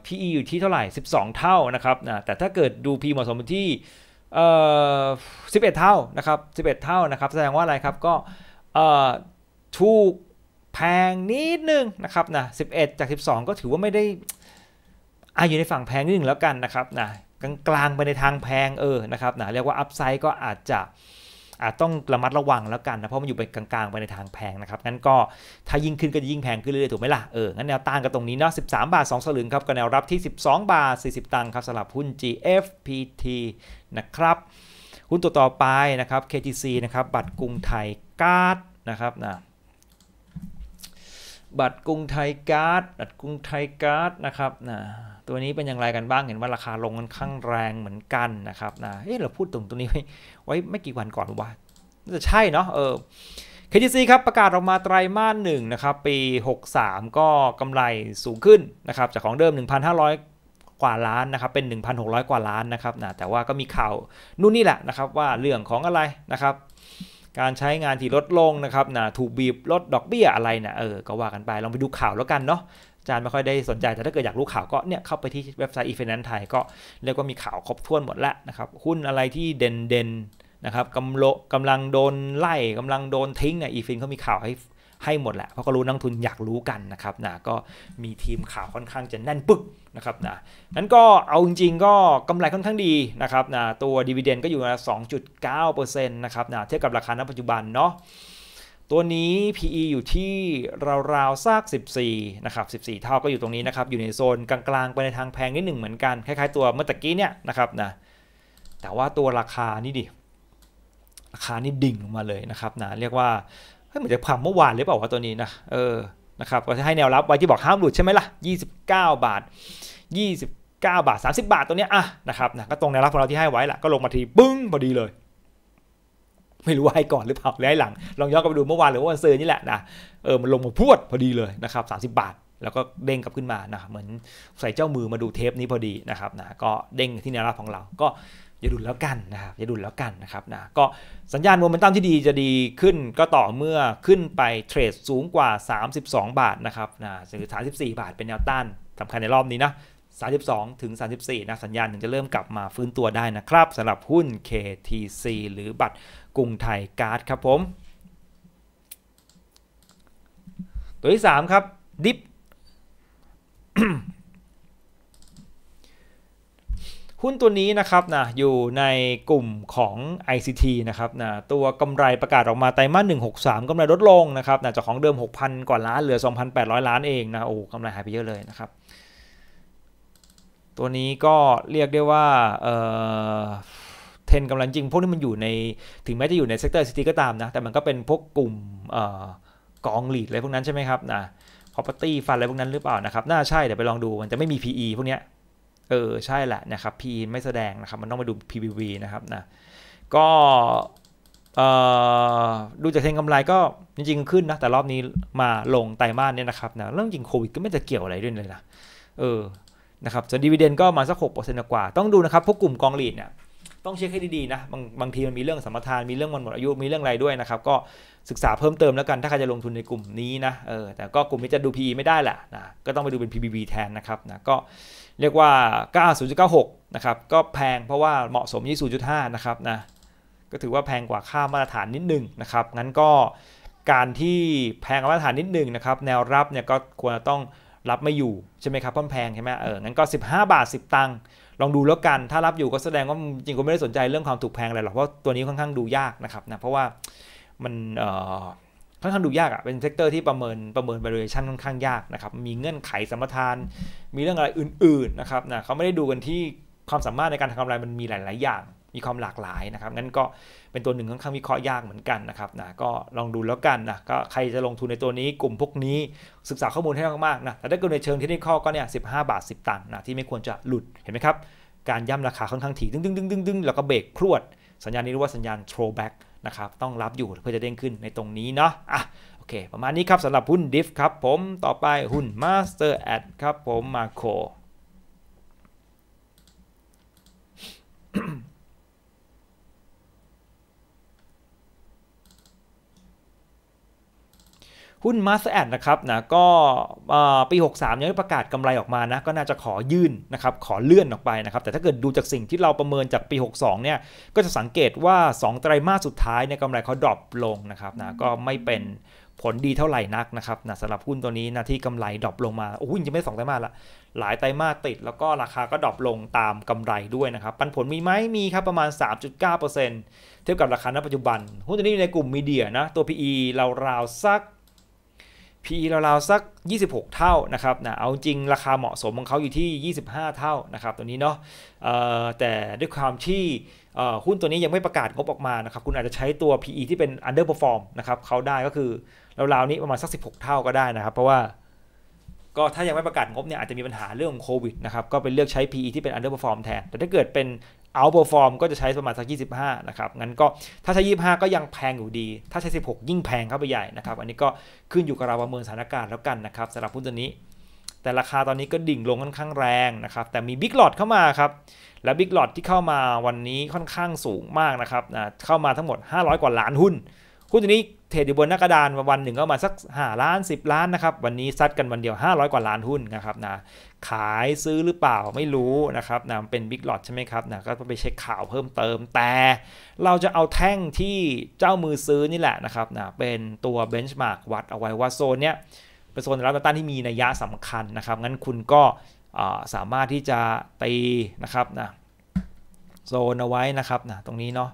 PE อยู่ที่เท่าไหร่ 12 เท่านะครับนะแต่ถ้าเกิดดู P เหมาะสมที่เอ่อ11 เท่านะครับ 11 เท่านะครับแสดงว่าอะไรครับก็เอ่อถูกแพงนิดนึงนะครับนะ 11 จาก 12 ก็ถือว่าไม่ได้อาอยู่ในฝั่งแพงนิดนึงแล้วกันนะครับนะกลางๆไปในทางแพงเออนะครับนะเรียกว่าอัพไซด์ก็อาจจะอาจต้องระมัดระวังแล้วกันนะเพราะมันอยู่ไปกลางๆไปในทางแพงนะครับงั้นก็ถ้ายิ่งขึ้นก็ยิ่งแพงขึ้นเรื่อยๆถูกไหมล่ะเอองั้นแนวต้านก็ตรงนี้เนาะสิบาทสสลึงครับก็แนวรับที่ 12 บาท 40 ตังค์ครับสำหรับหุ้น GFPT นะครับหุ้นตัวต่อไปนะครับ KTC นะครับบัตรกรุงไทยการ์ดนะครับนะบัตรกรุงไทยการ์ดบัตรกรุงไทยการ์ดนะครับนะตัวนี้เป็นอย่างไรกันบ้างเห็นว่าราคาลงกันข้างแรงเหมือนกันนะครับนะเอ้เราพูดถึงตัวนี้ ไว้ไม่กี่วันก่อนว่าน่าจะใช่เนาะ เออ KTC ครับประกาศออกมาไตรามาสหนึ่งนะครับปี63 ก็กำไรสูงขึ้นนะครับจากของเดิม1,500 กว่าล้านนะครับเป็น 1,600 กว่าล้านนะครับนะแต่ว่าก็มีข่าวนู่นนี่แหละนะครับ ว่าเรื่องของอะไรนะครับ การใช้งานที่ลดลงนะครับนะถูกบีบลดดอกเบี้ยอะไรนะเออ ก็ว่ากันไปลองไปดูข่าวแล้วกันเนาะจารย์ไม่ค่อยได้สนใจแต่ถ้าเกิดอยากรู้ข่าว ก็เนี่ยเข้าไปที่เว็บไซต์ e-finance ไทย ก็เรียกว่ามีข่าวครบถ้วนหมดแล้วนะครับหุ้นอะไรที่เด่นเด่นนะครับกำลกำลังโดนไล่กำลังโดนทิ้งเนี่ยอีฟินเขามีข่าวให้ให้หมดแหละเพราะก็รู้นักทุนอยากรู้กันนะครับนะก็มีทีมข่าวค่อนข้างจะแน่นปึกนะครับนะนั้นก็เอาจริงๆก็กำไรค่อนข้างดีนะครับนะตัวดีเวเดนก็อยู่ระดับ2.9%นะครับนะเทียบกับราคาณปัจจุบันเนาะตัวนี้ PE อยู่ที่ราวๆ ซาก 14นะครับ14 เท่าก็อยู่ตรงนี้นะครับ อยู่ในโซนกลาง ๆ ไปในทางแพงนิดหนึ่งเหมือนกัน คล้าย ๆ ตัวเมื่อตะกี้เนี่ยนะครับนะ แต่ว่าตัวราคานี่ดิ ราคานี่ดิ่งลงมาเลยนะครับนะ เรียกว่าเหมือนจะพางเมื่อวานหรือเปล่าวะตัวนี้นะ เออ นะครับ ก็จะให้แนวรับไว้ที่บอกห้ามหลุดใช่ไหมล่ะ29 บาท 29 บาท 30 บาทตัวเนี้ยอ่ะนะครับนะ ก็ตรงแนวรับของเราที่ให้ไว้ละก็ลงมาทีปึ้งพอดีเลยไม่รู้ว่าให้ก่อนหรือเปล่าหรือให้หลังลองย้อนกลับไปดูเมื่อวานหรือว่าวันเสาร์นี่แหละนะเออมันลงมาพวดพอดีเลยนะครับสาบาท แล้วก็เด้งกลับขึ้นมานะเหมือนใส่เจ้ามือมาดูเทปนี้พอดีนะครับนะก็เด้งที่แนวรับของเรา ก็อย่าดุลแล้วกันนะครับอย่าดุลแล้วกันนะครับนะก็สัญญาณโมเมนตัมที่ดีจะดีขึ้น ก็ต่อเมื่อขึ้นไปเทรดสูงกว่า 32 บาทนะครับนะหรือ34บาทเป็นแนวต้านสำคัญในรอบนี้นะ32 ถึง 34นะสัญญาณถึงจะเริ่มกลับมาฟื้นตัวได้นะครับสำหรับหุ้น KTC หรือบัตรกรุงไทยการ์ดครับผม ตัวที่ 3 ครับดิฟหุ้นตัวนี้นะครับนะอยู่ในกลุ่มของ ICT นะครับนะตัวกำไรประกาศออกมาไตรมาส163กำไรลดลงนะครับนะจากของเดิม 6,000 กว่าล้านเหลือ 2,800 ล้านเองนะโอ้กำไรหายไปเยอะเลยนะครับตัวนี้ก็เรียกได้ว่าเทรนกำลังจริง พวกนี้มันอยู่ในถึงแม้จะอยู่ในเซกเตอร์ซิตี้ก็ตามนะ แต่มันก็เป็นพวกกลุ่มกองหลีดอะไรพวกนั้นใช่ไหมครับนะอ r o p e r t y f ฟันอะไรพวกนั้นหรือเปล่านะครับ น่าใช่ เดี๋ยวไปลองดูมันจะไม่มี PE พวกเนี้ยเออใช่แหละนะครับ PE ไม่แสดงนะครับมันต้องมาดู PBV นะครับนะก็ดูจากเทรนกำไรก็จริงๆขึ้นนะ แต่รอบนี้มาลงไตรมาสเนี่ยนะครับนะเรื่องจริงโควิดก็ไม่จะเกี่ยวอะไรด้วยเลยนะเออนะครับ ส่วนดีเวเดนก็มาสักหกเปอร์เซ็นต์กว่า ต้องดูนะครับ พวกกลุ่มกองหลีดเนี่ย ต้องเช็คให้ดีๆนะ บางบางทีมันมีเรื่องสัมปทาน มีเรื่องมันหมดอายุ มีเรื่องอะไรด้วยนะครับ ก็ศึกษาเพิ่มเติมแล้วกัน ถ้าใครจะลงทุนในกลุ่มนี้นะ เออ แต่ก็กลุ่มนี้จะดู PE ไม่ได้แหละนะ ก็ต้องไปดูเป็น PBB แทนนะครับนะ ก็เรียกว่า 90.96นะครับ ก็แพงเพราะว่าเหมาะสมยี่0.5นะครับนะ ก็ถือว่าแพงกว่าค่ามาตรฐานนิดนึงนะครับ งั้นก็การที่แพงกว่ามาตรฐานนิดนึงนะครับแนวรับเนี่ยก็ควรจะต้องรับไม่อยู่ ใช่ไหมครับเพร่ะแพงใช่ไหมเอองั้นก็15 บาท 10 ตังค์ลองดูแล้วกัน ถ้ารับอยู่ก็แสดงว่าจริงๆก็ไม่ได้สนใจเรื่องความถูกแพงอะไรหรอกเพราะตัวนี้ค่อนข้างดูยากนะครับนะเพราะว่า มันค่อนข้างดูยากอะ่ะเป็นเซกเตอร์ที่ประเมินประเมิน valuation ค่อนข้างยากนะครับมีเงื่อนไขสมรทาน มีเรื่องอะไรอื่นๆนะครับนะเขาไม่ได้ดูกันที่ความสามารถในการทำกำไรมันมีหลายๆอย่างมีความหลากหลายนะครับ งั้นก็เป็นตัวหนึ่งค่อนข้างวิเคราะห์ยากเหมือนกันนะครับนะก็ลองดูแล้วกันนะก็ใครจะลงทุนในตัวนี้กลุ่มพวกนี้ศึกษาข้อมูลให้มากๆนะแต่ถ้าเกิดในเชิงเทคนิคก็เนี่ยสิบห้าบาทสิบตังค์นะที่ไม่ควรจะหลุดเห็นไหมครับ การย่ำราคาค่อนข้างถี่ดึงดึงดึงดึงดึงแล้วก็เบรกพรวดสัญญาณนี้เรียกว่าสัญญาณ throwback นะครับต้องรับอยู่เพื่อจะเด้งขึ้นในตรงนี้เนาะอ่ะโอเคประมาณนี้ครับสำหรับหุ้นดิฟครับ ผมต่อไปหุ้น Master Ad ครับผมมาโคหุ้นมาสแอนนะครับนะก็ปี 63ยังไม่ประกาศกำไรออกมานะก็น่าจะขอยื่นนะครับขอเลื่อนออกไปนะครับแต่ถ้าเกิดดูจากสิ่งที่เราประเมินจากปี 62เนี่ยก็จะสังเกตว่า 2 ไตรมาสสุดท้ายเนี่ยกำไรเขาดรอปลงนะครับนะก็ไม่เป็นผลดีเท่าไหร่นักนะครับนะสำหรับหุ้นตัวนี้นะที่กำไรดรอปลงมาโอ้หุ้นจะไม่สองไตรมาสละ หลายไตรมาสติด แล้วก็ราคาก็ดรอปลงตามกำไรด้วยนะครับปันผลมีไหมมีครับประมาณ3.9%เทียบกับราคาณปัจจุบันหุ้นตัวนี้อยู่ในกลุ่มมีเดียนะตัว PE เราราวสัก PE ราวๆสัก 26 เท่านะครับนะเอาจริงราคาเหมาะสมของเขาอยู่ที่ 25 เท่านะครับตัวนี้เนาะแต่ด้วยความที่หุ้นตัวนี้ยังไม่ประกาศงบออกมานะครับ คุณอาจจะใช้ตัว PE ที่เป็น underperform นะครับเขาได้ก็คือราวๆ นี้ประมาณสัก 16 เท่าก็ได้นะครับ เพราะว่าก็ถ้ายังไม่ประกาศงบเนี่ยอาจจะมีปัญหาเรื่องโควิดนะครับก็เป็นเลือกใช้ PE ที่เป็น underperform แทน แต่ถ้าเกิดเป็น outperform ก็จะใช้ประมาณสัก 25 นะครับงั้นก็ถ้าใช้ 25 ก็ยังแพงอยู่ดี ถ้าใช้ 16 ยิ่งแพงเข้าไปใหญ่นะครับ อันนี้ก็ขึ้นอยู่กับเราประเมินสถานการณ์แล้วกันนะครับสำหรับหุ้นตัวนี้ แต่ราคาตอนนี้ก็ดิ่งลงค่อนข้างแรงนะครับ แต่มีบิ๊กหลอดเข้ามาครับและบิ๊กหลอดที่เข้ามาวันนี้ค่อนข้างสูงมากนะครับนะเข้ามาทั้งหมด 500 กว่าล้านหุ้นหุ้นตัวนี้เทรดอยู่บนหน้ากระดานวันหนึ่งก็มาสักหาล้าน 10 ล้านนะครับ วันนี้ซัดกันวันเดียว 500 กว่าล้านหุ้นนะครับนะขายซื้อหรือเปล่าไม่รู้นะครับนะเป็นบิ๊กหลอดใช่ไหมครับนะก็ไปเช็คข่าวเพิ่มเติมแต่เราจะเอาแท่งที่เจ้ามือซื้อนี่แหละนะครับนะเป็นตัวเบนช์มาร์กวัดเอาไว้ว่าโซนเนี้ย เป็นโซนรับต้านที่มีนัยยะสำคัญนะครับงั้นคุณก็สามารถที่จะตีนะครับนะโซนเอาไว้นะครับนะตรงนี้เนาะ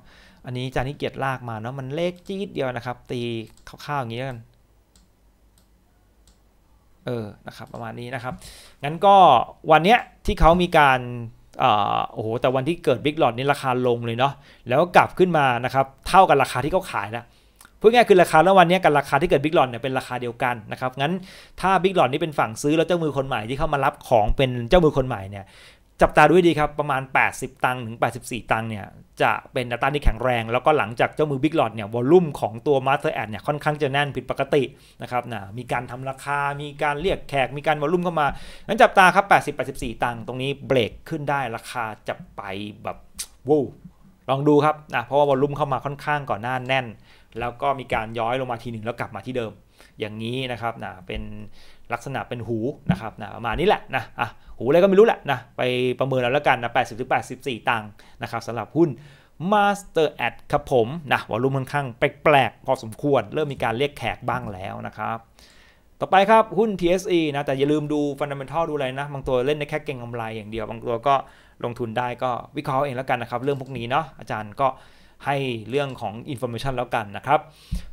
อันนี้จานที่เกียรติลากมาเนาะมันเลขจี๊ดเดียวนะครับ ตีคร่าวๆอย่างนี้กันเออนะครับประมาณนี้นะครับงั้นก็วันเนี้ยที่เขามีการโอ้โหแต่วันที่เกิดบิ๊กหลอดนี่ราคาลงเลยเนาะแล้วกลับขึ้นมานะครับเท่ากับราคาที่เขาขายนะพูดง่ายคือราคาแล้ววันนี้กับราคาที่เกิดบิ๊กหลอดเนี่ยเป็นราคาเดียวกันนะครับงั้นถ้าบิ๊กหลอดนี่เป็นฝั่งซื้อแล้วเจ้ามือคนใหม่ที่เข้ามารับของเป็นเจ้ามือคนใหม่เนี่ยจับตาด้วยดีครับ ประมาณ 80 ตังค์ถึง 84 ตังค์เนี่ย จะเป็นดัตตาที่แข็งแรงแล้วก็หลังจากเจ้ามือบิ๊กหลอดเนี่ยวอลลุ่มของตัวมาสเตอร์แอดเนี่ย ค่อนข้างจะแน่นผิดปกตินะครับนะมีการทำราคามีการเรียกแขกมีการวอลลุ่มเข้ามางั้นจับตาครับ 80 84 ตังค์ตรงนี้เบรกขึ้นได้ราคาจะไปแบบวู้ลองดูครับนะเพราะว่าวอลลุ่มเข้ามาค่อนข้างก่อนหน้าแน่นแล้วก็มีการย้อยลงมาทีหนึ่งแล้วกลับมาที่เดิม อย่างนี้นะครับนะเป็นลักษณะเป็นหูนะครับนะประมาณนี้แหละนะอ่ะหูอะไรก็ไม่รู้แหละนะไปประเมินเอาแล้วกันนะ80ถึง84ตังค์นะครับสำหรับหุ้น Master a ดครับผมนะวอลุ่มค่อนข้างแปลกๆพอสมควรเริ่มมีการเรียกแขกบ้างแล้วนะครับต่อไปครับหุ้น TSE นะแต่อย่าลืมดูฟันดัมเบลท l ดูอะไรนะ บางตัวเล่นในแค่เก่งกำไรอย่างเดียว บางตัวก็ลงทุนได้ก็วิเคราะห์เองแล้วกันนะครับเรื่องพวกนี้เนาะอาจารย์ก็ให้เรื่องของ Information แล้วกันนะครับ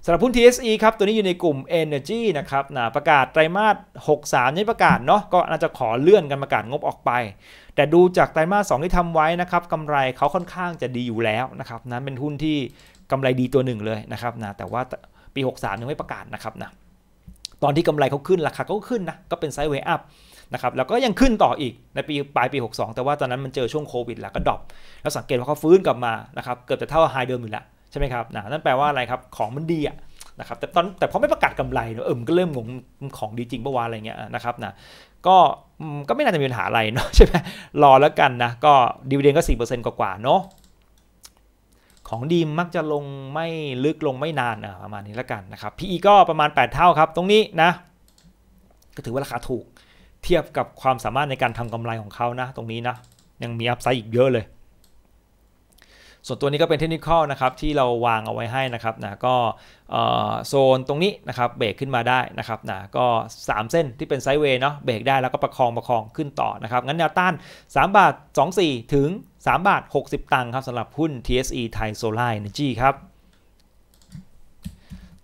สำหรับหุ้น TSE ครับตัวนี้อยู่ในกลุ่ม Energy นะครับนะประกาศไตรมาส63 นี่ประกาศเนาะก็น่าจะขอเลื่อนกันประกาศงบออกไป แต่ดูจากไตรมาส2ที่ทำไว้นะครับกำไรเขาค่อนข้างจะดีอยู่แล้วนะครับนะเป็นหุ้นที่กำไรดีตัวหนึ่งเลยนะครับนะแต่ว่าปี 63ยังไม่ประกาศนะครับนะตอนที่กำไรเขาขึ้นราคาก็ขึ้นนะ ก็เป็นไซด์เวย์อัพนะครับแล้วก็ยังขึ้นต่ออีกในปี ปลายปี62แต่ว่าตอนนั้นมันเจอช่วงโควิดแล้วก็ดรอปแล้วสังเกตว่าเขาฟื้นกลับมานะครับเกือบจะเท่าไฮเดิมอยู่แล้วใช่ไหมครับนะนั่นแปลว่าอะไรครับ ของมันดีอะนะครับแต่ตอนแต่พอไม่ประกาศกำไรเนอะเอมก็เริ่มงงของดี จริงปะวะอะไรเงี้ยนะครับนะก็ก็ไม่น่าจะมีปัญหาอะไรเนาะใช่ไหมรอแล้วกันนะก็ดีเวเดนก็นต์กว่าๆเนาะของดีมักจะลงไม่ลึกลงไม่นานประมาณนี้แล้วกันนะครับ PE ก็ประมาณ 8 เท่าครับ ตรงนี้นะ ก็ถือว่าราคาถูกเทียบกับความสามารถในการทำกำไรของเขานะตรงนี้นะ ยังมีอัพไซด์อีกเยอะเลย ส่วนตัวนี้ก็เป็นเทคนิคนะครับ ที่เราวางเอาไว้ให้นะครับนะก็โซนตรงนี้นะครับเบรกขึ้นมาได้นะครับนะก็ 3 เส้นที่เป็นไซด์เวย์เนาะเบรกได้แล้วก็ประคองประคองขึ้นต่อนะครับ งั้นแนวต้าน 3 บาท 24 ถึง 3 บาท 60 ตังค์ครับสำหรับหุ้น TSE Thai Solar Energy ครับ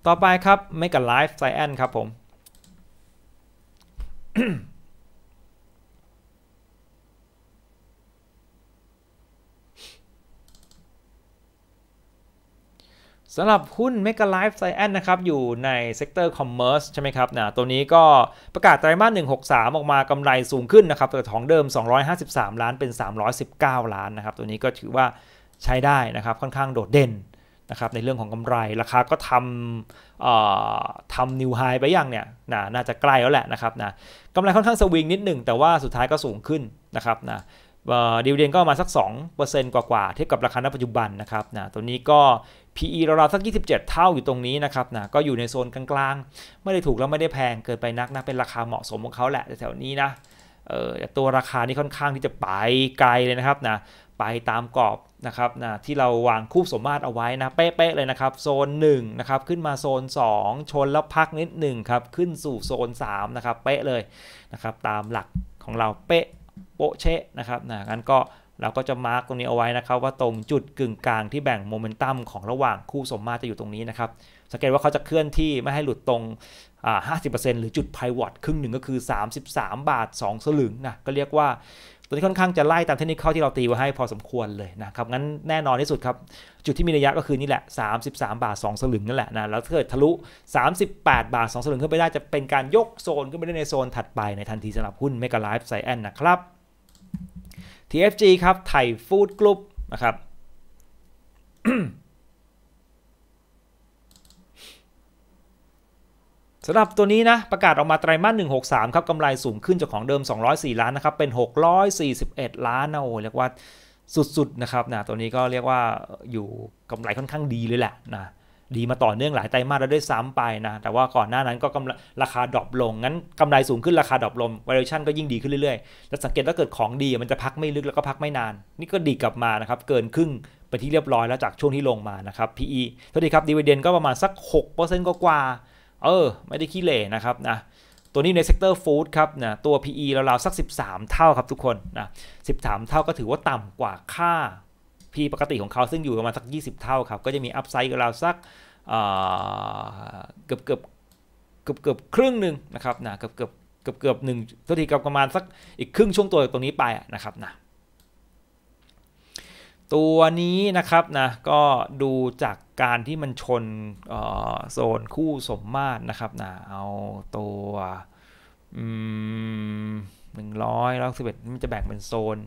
ต่อไปครับ Mega Life Science ครับผมสำหรับหุ้น m e g a l i f e s c i e n c นะครับ อยู่ในเซกเตอร์คอมเมอร์สใช่ไหมครับนะตัวนี้ก็ประกาศไตรมาส163 ออกมากำไรสูงขึ้นนะครับจากของเดิม 253 ล้านเป็น 319 ล้านนะครับ ตัวนี้ก็ถือว่าใช้ได้นะครับ ค่อนข้างโดดเด่นนะครับ ในเรื่องของกำไร ราคาก็ทำทำนิวไฮไปยังเนี่ยนน่าจะใกล้แล้วแหละนะครับนะกำไรค่อนข้างสวิงนิดหนึ่งแต่ว่าสุดท้ายก็สูงขึ้นนะครับนะดิวเดนก็มาสัก 2%กว่าๆเทียบกับราคาณปัจจุบันนะครับนะตัวนี้ก็ PE ราวๆสัก27 เท่าอยู่ตรงนี้นะครับนะก็อยู่ในโซนกลางๆ ไม่ได้ถูกแล้วไม่ได้แพงเกินไปนักนะเป็นราคาเหมาะสมของเขาแหละแถวนี้นะเออตัวราคานี่ค่อนข้างที่จะไปไกลเลยนะครับนะไปตามกรอบนะครับนะที่เราวางคู่สมมาตรเอาไว้นะเป๊ะๆเลยนะครับโซน1นะครับขึ้นมาโซน 2 ชนแล้วพักนิดหนึ่งครับขึ้นสู่โซน3นะครับเป๊ะเลยนะครับตามหลักของเราเป๊ะโปะเชะนะครับนะงั้นก็เราก็จะมาร์กตรงนี้เอาไว้นะครับว่าตรงจุดกึ่งกลางที่แบ่งโมเมนตัมของระหว่างคู่สมมาตรจะอยู่ตรงนี้นะครับ สังเกตว่าเขาจะเคลื่อนที่ไม่ให้หลุดตรง 50%หรือจุดไพวอตครึ่งหนึ่งก็คือ 33 บาท 2สลึงนะก็เรียกว่าตัวนี้ค่อนข้างจะไล่ตามเทคนิคเข้าที่เราตีไว้ให้พอสมควรเลยนะครับ งั้นแน่นอนที่สุดครับ จุดที่มีระยะก็คือนี่แหละ 33 บาท2สลึงนั่นแหละนะแล้วถ้าเกิดทะลุ 38 บาท2สลึงขึ้นไปได้จะเป็นการยกโซนขึ้นไปได้ในโซนถัดไปในทันทีสำหรับหุ้นเมกะไลฟ์ไซแอนนะครับ TFG ครับ ไทยฟู้ดกรุ๊ปนะครับสำหรับตัวนี้นะ ประกาศออกมาไตรมาส163 ครับกำไรสูงขึ้นจากของเดิม 204 ล้านนะครับ เป็น 641 ล้านนะโอ้เรียกว่าสุด ๆ นะครับนะตัวนี้ก็เรียกว่าอยู่กำไรค่อนข้างดีเลยแหละนะดีมาต่อเนื่องหลายไตรมาสแล้วด้วยซ้ำไปนะ แต่ว่าก่อนหน้านั้นก็กำไรราคาดรอปลงงั้นกำไรสูงขึ้นราคาดรอปลง valuation ก็ยิ่งดีขึ้นเรื่อยๆแล้วสังเกตว่าเกิดของดี มันจะพักไม่ลึกแล้วก็พักไม่นาน นี่ก็ดีกลับมานะครับเกินครึ่งไปที่เรียบร้อยแล้วจากช่วงที่ลงมานะครับ PE ททษทีครับ dividend ก็ประมาณสัก 6%กว่ากว่าเออไม่ได้ขี้เหร่นะครับนะตัวนี้ในเซกเตอร์ฟู้ดครับนะตัว PE ราวๆสัก 13 เท่าครับทุกคนนะ13 เท่าก็ถือว่าต่ำกว่าค่า P ปกติของเขาซึ่งอยู่ประมาณสัก 20 เท่าครับก็จะมีอัพไซด์กับเราสักเกือบเกือบเกือบเกือบครึ่งหนึ่งนะครับนะเกือบเกือบเกือบเกือบหนึ่งเท่าทีกับประมาณสักอีกครึ่งช่วงตัวตรงนี้ไปนะครับนะตัวนี้นะครับนะก็ดูจากการที่มันชนโซนคู่สมมาตรนะครับนะเอาตัวหนึ่งร้อยแล้วสิบเอ็ดมันจะแบ่งเป็นโซน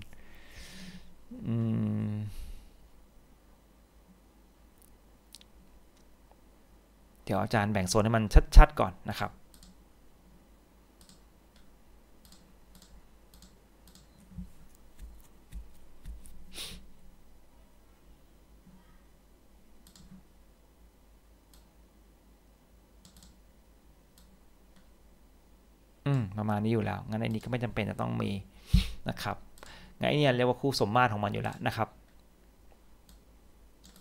เดี๋ยวอาจารย์แบ่งโซนให้มันชัดๆก่อนนะครับประมาณนี้อยู่แล้ว งั้นไอ้นี้ก็ไม่จำเป็นจะต้องมีนะครับ งั้นไอ้นี่เรียกว่าคู่สมมาตรของมันอยู่แล้วนะครับ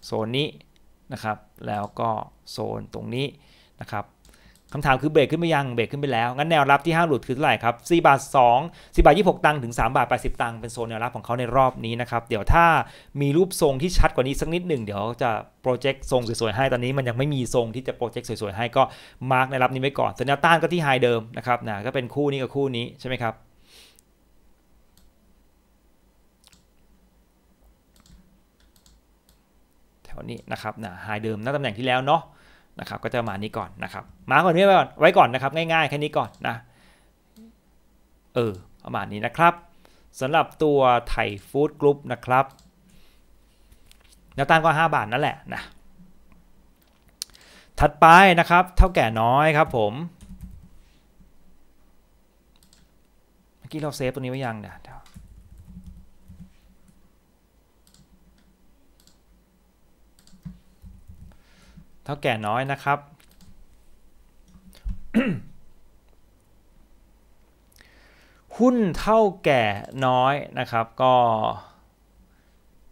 โซนนี้นะครับแล้วก็โซนตรงนี้นะครับคำถามคือเบรกขึ้นไปยังเบรกขึ้นไปแล้ว งั้นแนวรับที่ห้างหลุดคือเท่าไหร่ครับ4บาท2 4บาท26 ตังค์ถึง3บาท80 ตังค์เป็นโซนแนวรับของเขาในรอบนี้นะครับ เดี๋ยวถ้ามีรูปทรงที่ชัดกว่านี้สักนิดหนึ่งเดี๋ยวจะโปรเจกต์ทรงสวยๆให้ตอนนี้มันยังไม่มีทรงที่จะโปรเจกต์สวยๆให้ ก็มาร์กแนวรับนี้ไว้ก่อนส่นแนวต้านก็ที่ไฮเดิมนะครับนะก็เป็นคู่นี้กับคู่นี้ใช่ไหมครับวนี้นะครับนะไฮเดิมนะตำแหน่งที่แล้วเนาะ นะครับ ก็จะมานี้ก่อนนะครับ มาก่อนนี้ไว้ก่อนไว้ก่อนนะครับ ง่ายๆ แค่นี้ก่อนนะ เออประมาณนี้นะครับสำหรับตัวไทยฟู้ดกรุ๊ปนะครับแนวต้านก็ 5 บาทนั่นแหละนะ ถัดไปนะครับ เท่าแก่น้อยครับผม เมื่อกี้เราเซฟตัวนี้ไว้ยังเดี๋ยวเท่าแก่น้อยนะครับ หุ้นเท่าแก่น้อยนะครับ ก็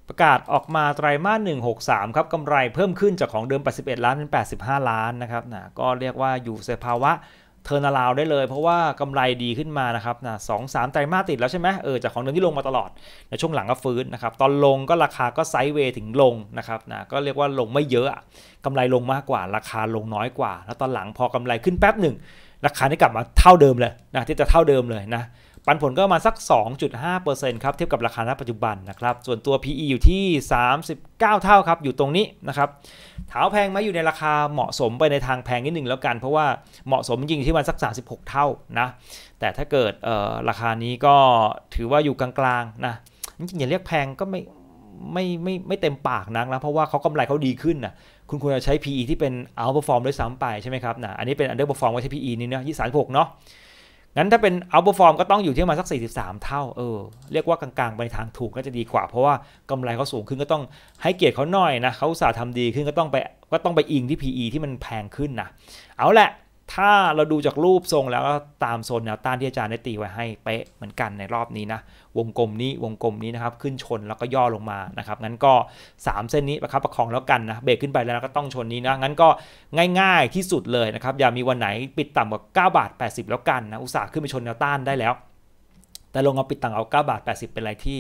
ประกาศออกมาไตรามาส163 ครับกำไรเพิ่มขึ้นจากของเดิม 81 ล้าน เป็น 85 ล้านนะครับนะก็เรียกว่าอยู่สภาวะเทอร์นาลาวได้เลยเพราะว่ากำไรดีขึ้นมานะครับนะสองสามไตรมาสติดแล้วใช่ไหมเออจากของเดิมที่ลงมาตลอด ในช่วงหลังก็ฟื้นนะครับตอนลงก็ราคาก็ไซด์เวย์ถึงลงนะครับนะก็เรียกว่าลงไม่เยอะกำไรลงมากกว่า ราคาลงน้อยกว่าแล้วตอนหลังพอกำไรขึ้นแป๊บหนึ่งราคาได้กลับมาเท่าเดิมเลยนะที่จะเท่าเดิมเลยนะปันผลก็มาสัก 2.5%ครับเทียบกับราคาณปัจจุบันนะครับส่วนตัว PE อยู่ที่ 39 เท่าครับอยู่ตรงนี้นะครับถาวแพงไหมอยู่ในราคาเหมาะสมไปในทางแพงนิดหนึ่งแล้วกันเพราะว่าเหมาะสมจริงที่มันสัก 36 เท่านะแต่ถ้าเกิดราคานี้ก็ถือว่าอยู่กลางๆนะจริงๆอย่าเรียกแพงก็ไม่ไม่ไม่ไม่เต็มปากนักนะเพราะว่าเขากำไรเขาดีขึ้นนะคุณควรจะใช้ PE ที่เป็น outperform ด้วยซ้ำไปใช่ไหมครับนะอันนี้เป็น underperform ่าใช้ PE นี่เนาะยี่สหกเนาะงั้นถ้าเป็นออลเบอร์ฟอร์มก็ต้องอยู่ที่ประมาณสัก 43 เท่า เออ เรียกว่ากลางๆ ไปทางถูกก็จะดีกว่า เพราะว่ากำไรเขาสูงขึ้นก็ต้องให้เกียรติเขาหน่อยนะ เขาสาห์ทำดีขึ้นก็ต้องไปก็ต้องไปอิงที่ PE ที่มันแพงขึ้นนะ เอาแหละถ้าเราดูจากรูปทรงแล้วตามโซนแนวต้านที่อาจารย์ได้ตีไว้ให้เป๊ะเหมือนกันในรอบนี้นะวงกลมนี้วงกลมนี้นะครับ ขึ้นชนแล้วก็ย่อลงมานะครับงั้นก็ 3 เส้นนี้ประคับประคองแล้วกันนะเบรกขึ้นไปแล้วก็ต้องชนนี้นะงั้นก็ง่าย ๆที่สุดเลยนะครับ อย่ามีวันไหนปิดต่ำกว่า9บาท80 แล้วกันนะอุตสาห์ขึ้นไปชนแนวต้านได้แล้ว แต่ลงมาปิดต่ำเอา9บาท80เป็นอะไรที่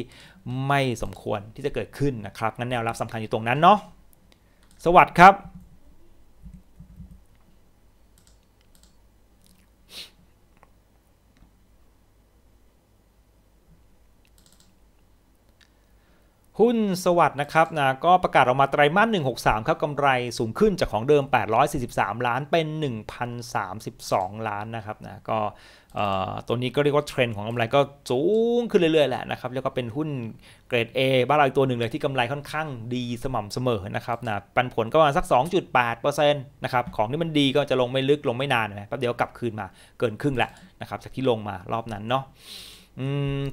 ไม่สมควรที่จะเกิดขึ้นนะครับงั้นแนวรับสำคัญอยู่ตรงนั้นเนาะสวัสดีครับหุ้นสวัสด์นะครับนะก็ประกาศออกมาไตรมาส163 ครับกำไรสูงขึ้นจากของเดิม 843 ล้านเป็น 1,032 ล้านนะครับนะก็ตัวนี้ก็เรียกว่าเทรนด์ของกำไรก็สูงขึ้นเรื่อยๆแหละนะครับแล้วก็เป็นหุ้นเกรด A บ้านเราอีกตัวหนึ่งเลยที่กำไรค่อนข้างดีสม่ำเสมอนะครับนะปันผลก็ประมาณสัก 2.8%นะครับของที่มันดีก็จะลงไม่ลึกลงไม่นานนะแป๊บเดียวกลับคืนมาเกินครึ่งแล้วนะครับจากที่ลงมารอบนั้นเนาะ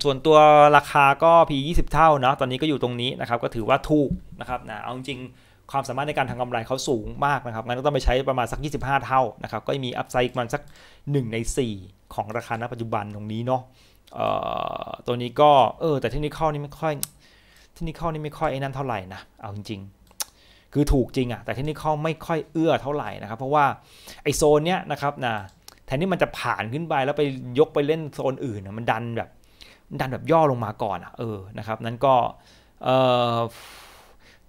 ส่วนตัวราคาก็ P 20 เท่าเนาะ ตอนนี้ก็อยู่ตรงนี้นะครับ ก็ถือว่าถูกนะครับนะเอาจริงความสามารถในการทำกำไรเขาสูงมากนะครับงั้นก็ต้องไปใช้ประมาณสัก 25 เท่านะครับ ก็มีอัพไซด์มันสัก 1 ใน 4 ของราคาณปัจจุบันตรงนี้เนาะตัวนี้ก็ เออ แต่เทคนิคนี่ไม่ค่อยเทคนิคนี่ไม่ค่อยไอ้นั่นเท่าไหร่นะ เอาจริง คือถูกจริงอะแต่เทคนิคไม่ค่อยเอื้อเท่าไหร่นะครับ เพราะว่าไอโซนเนี้ยนะครับนะแทนที่มันจะผ่านขึ้นไปแล้วไปยกไปเล่นโซนอื่นมันดันแบบดันแบบย่อลงมาก่อนอ่ะเออนะครับนั้นก็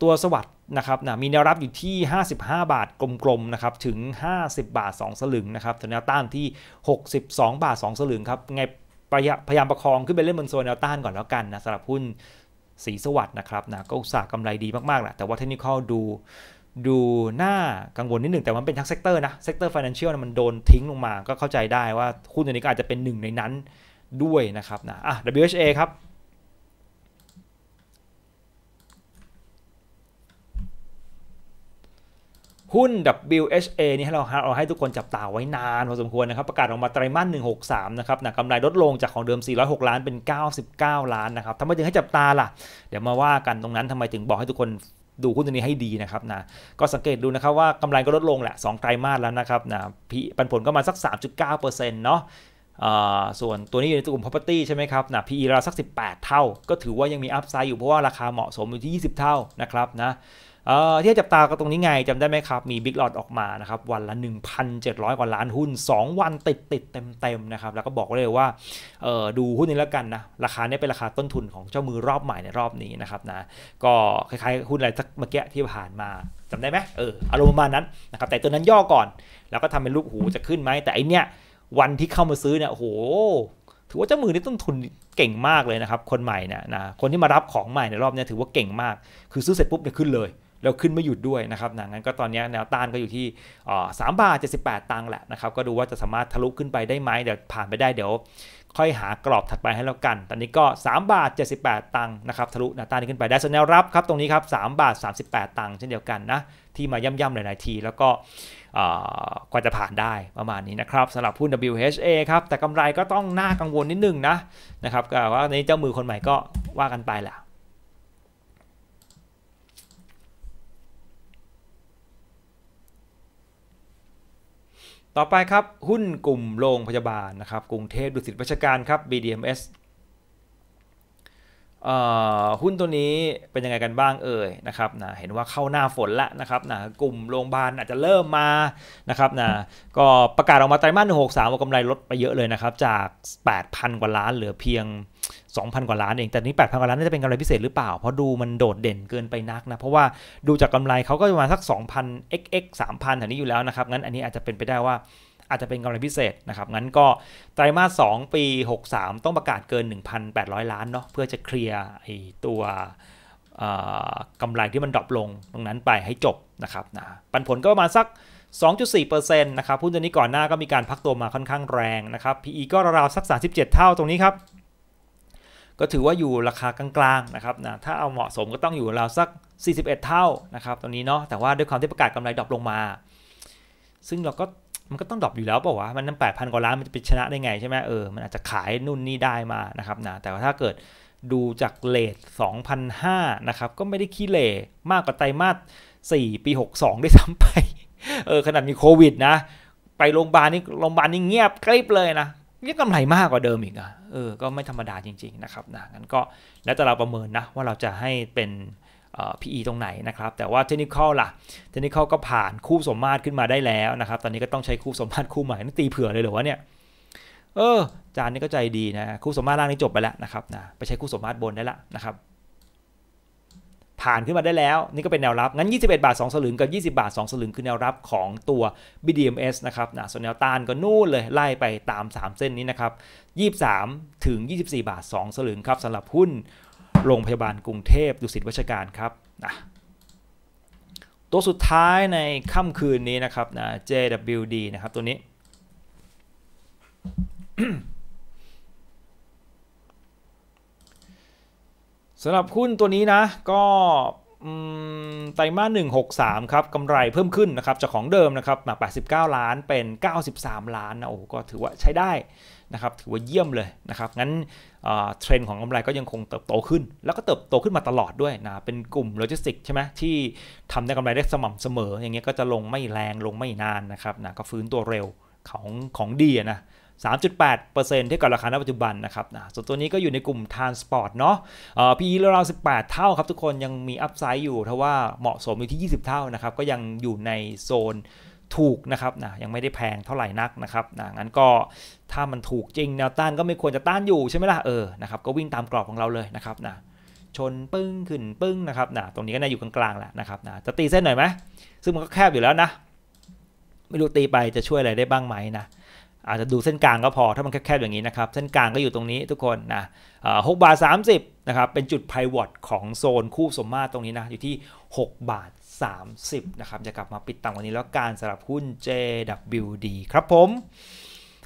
ตัวสวัสดนะครับนะมีแนวรับอยู่ที่ 55 บาทกลมๆนะครับถึง 50 บาท 2 สลึงนะครับแนวต้านที่ 62 บาท 2สลึงครับไงพยายามประคองขึ้นไปเล่นบนโซนแนวต้านก่อนแล้วกันนะสำหรับหุ้นสีสวัสดนะครับนะก็อุตสาหกรรมไรดีมากๆแหละแต่ว่าเทคนิคดูดูหน้ากังวลนิดหนึ่งแต่มันเป็นทั้งเซกเตอร์นะ เซกเตอร์ฟินแลนเชียลมันโดนทิ้งลงมาก็เข้าใจได้ว่าหุ้นตัวนี้ก็อาจจะเป็นหนึ่งในนั้นด้วยนะครับนะอ่ะ WHA ครับ หุ้น WHA นี่ให้เราเราให้ทุกคนจับตาไว้นาน พอสมควรนะครับประกาศออกมาไตรมาส163 นะครับนะกำไรลดลงจากของเดิม 406 ล้านเป็น 99 ล้านนะครับทำไมถึงให้จับตาล่ะเดี๋ยวมาว่ากันตรงนั้นทำไมถึงบอกให้ทุกคนดูหุ้นตัวนี้ให้ดีนะครับนะ ก็สังเกตดูนะครับว่ากำไรก็ลดลงแหละ 2ไตรมาสแล้วนะครับนะพีปันผลก็มาสัก 3.9%เนาะส่วนตัวนี้อยู่ในกลุ่ม property ใช่ไหมครับนะ PE เราสัก 18 เท่า ก็ถือว่ายังมีอัพไซด์อยู่เพราะว่าราคาเหมาะสมอยู่ที่ 20 เท่านะครับนะที่จับตาก็ตรงนี้ไงจำได้ไหมครับ มีบิ๊กหลอดออกมานะครับวันละ 1,700 กว่าล้านหุ้น 2 วันติดติดเต็มๆนะครับแล้วก็บอกเลยว่า ดูหุ้นนี้แล้วกันนะ ราคาเนี่ยเป็นราคาต้นทุนของเจ้ามือรอบใหม่ในรอบนี้นะครับนะก็คล้ายๆ หุ้นอะไรสักเมื่อกี้ที่ผ่านมาจำได้ไหมเอออารมณ์ประมาณนั้นนะครับแต่ตัวนั้นย่อก่อน แล้วก็ทำเป็นลูกหูจะขึ้นไหมแต่อันเนี้ยวันที่เข้ามาซื้อเนี่ยโอ้โห ถือว่าเจ้ามือนี่ต้นทุนเก่งมากเลยนะครับคนใหม่เนี่ยนะคนที่มารับของใหม่ในรอบนี้ถือว่าเก่งมาก คือซื้อเสร็จปุ๊บเนี่ยขึ้นเลยแล้วขึ้นไม่หยุดด้วยนะครับนะงั้นก็ตอนนี้แนวต้านก็อยู่ที่สามบาทเจ็ดสิบแปดตังค์แหละนะครับ ก็ดูว่าจะสามารถทะลุขึ้นไปได้ไหมเดี๋ยวผ่านไปได้เดี๋ยว ค่อยหากรอบถัดไปให้แล้วกัน ตอนนี้ก็ 3 บาท 78 ตังค์นะครับทะลุแนวต้านขึ้นไป ได้ส่วนแนวรับครับตรงนี้ครับ3บาท 38 ตังค์เช่นเดียวกันนะ ที่มาย่ำๆหลายๆทีแล้วก็กว่าจะผ่านได้ประมาณนี้นะครับสำหรับหุ้น WHA ครับ แต่กำไรก็ต้องน่ากังวลนิดนึงนะนะครับว่าในเจ้ามือคนใหม่ก็ว่ากันไปแหละต่อไปครับ หุ้นกลุ่มโรงพยาบาลนะครับ กรุงเทพดุสิตวัชการครับ BDMs หุ้นตัวนี้เป็นยังไงกันบ้างเอ่ยนะครับนะเห็นว่าเข้าหน้าฝนละนะครับนะกลุ่มโรงพยาบาลอาจจะเริ่มมานะครับนะก็ประกาศออกมาไตรมาสหนึ่งหกสามว่ากำไรลดไปเยอะเลยนะครับจาก 8,000 กว่าล้านเหลือเพียง 2,000กว่าล้านเองแต่นี้ 8,000กว่าล้านน่าจะเป็นกำไรพิเศษหรือเปล่าเพราะดูมันโดดเด่นเกินไปนักนะเพราะว่าดูจากกำไรเขาก็ประมาณสัก2,000 xx 3,000แถวนี้อยู่แล้วนะครับงั้นอันนี้อาจจะเป็นไปได้ว่าอาจจะเป็นกำไรพิเศษนะครับ งั้นก็ไตรมาส 2 ปี 63 ต้องประกาศเกิน 1,800 ล้านเนาะ เพื่อจะเคลียร์ไอ้ตัวกำไรที่มันดรอปลง ตรงนั้นไปให้จบนะครับนะปันผลก็ประมาณสัก 2.4%นะครับหุ้นตัวนี้ก่อนหน้าก็มีการพักตัวมาค่อนข้างแรงนะครับ PE ก็ราวๆสัก 37 เท่าตรงนี้ครับ ก็ถือว่าอยู่ราคากลางๆนะครับนะถ้าเอาเหมาะสมก็ต้องอยู่ราวสัก 41 เท่านะครับตรงนี้เนาะ แต่ว่าด้วยความที่ประกาศกำไรดรอปลงมา ซึ่งเราก็มันก็ต้องดรอปอยู่แล้วเปล่าวะ มันนั่นแปดพันกว่าล้านมันจะไปชนะได้ไงใช่ไหมเออมันอาจจะขายนู่นนี่ได้มานะครับนะ แต่ว่าถ้าเกิดดูจากเลทองพันะครับ ก็ไม่ได้ขี้เลมากกว่าไตรมาสี่ปี6ได้ซ้ำไปเออขนาดมีโควิดนะ ไปโรงพยาบาลนี่โรงพยาบาลนี่เงียบกริบเลยนะยบกำไรมากกว่าเดิมอีกอ่ะเออก็ไม่ธรรมดาจริงๆนะครับนะงั้นก็แล้วแต่เราประเมินนะว่าเราจะให้เป็น PE ตรงไหนนะครับแต่ว่า เทคนิคล่ะเทคนิคก็ผ่านคู่สมมาตรขึ้นมาได้แล้วนะครับตอนนี้ก็ต้องใช้คู่สมมาตรคู่ใหม่นี่ตีเผื่อเลยหรือว่าเนี่ยเออจานนี้ก็ใจดีนะคู่สมมาตรล่างนี้จบไปแล้วนะครับนะไปใช้คู่สมมาตรบนได้ละนะครับผ่านขึ้นมาได้แล้วนี่ก็เป็นแนวรับงั้น21บาท2สลึงกับ20บาท2สลึงคือแนวรับของตัว BDMs นะครับนะส่วนแนวต้านก็นู่นเลยไล่ไปตาม 3 เส้นนี้นะครับ23 ถึง24บาท 2สลึงครับสำหรับหุ้นโรงพยาบาลกรุงเทพดุสิตวิชการครับนะตัวสุดท้ายในค่ำคืนนี้นะครับนะ JWD นะครับตัวนี้สำหรับหุ้นตัวนี้นะ ก็ไตรมาส163 ครับกำไรเพิ่มขึ้นนะครับ จากของเดิมนะครับมา89 ล้านเป็น 93 ล้านนะโอ้ก็ถือว่าใช้ได้นะครับถือว่าเยี่ยมเลยนะครับ งั้นเทรนด์ของกำไรก็ยังคงเติบโตขึ้น แล้วก็เติบโตขึ้นมาตลอดด้วยนะ เป็นกลุ่มโลจิสติกใช่ไหมที่ทำได้กำไรได้สม่ำเสมอ อย่างเงี้ยก็จะลงไม่แรงลงไม่นานนะครับนะก็ฟื้นตัวเร็วของของดีนะ 3.8%เทียบกับราคาณปัจจุบันนะครับนะส่วนตัวนี้ก็อยู่ในกลุ่มทานสปอร์ตเนาะเอ่อ PE ราวๆ18 เท่าครับทุกคนยังมีอัพไซด์อยู่เพราะว่าเหมาะสมอยู่ที่20 เท่านะครับก็ยังอยู่ในโซนถูกนะครับนะยังไม่ได้แพงเท่าไหร่นักนะครับนะงั้นก็ถ้ามันถูกจริงแนวต้านก็ไม่ควรจะต้านอยู่ใช่ไหมล่ะเออนะครับก็วิ่งตามกรอบของเราเลยนะครับนะชนปึ้งขึ้นปึ้งนะครับนะตรงนี้ก็น่าอยู่กลางๆแหละนะครับนะจะตีเส้นหน่อยไหม ซึ่งมันก็แคบอยู่แล้วนะไม่รู้ตีไปจะช่วยอะไรได้บ้างไหมนะอาจจะดูเส้นกลางก็พอถ้ามันแคบๆอย่างนี้นะครับเส้นกลางก็อยู่ตรงนี้ทุกคนนะหกบาทสามสิบนะครับเป็นจุดไพวอตของโซนคู่สมมาตรตรงนี้นะอยู่ที่ 6 บาท30 นะครับ จะกลับมาปิดต่ำกว่านี้แล้วการสำหรับหุ้น JWD ครับผม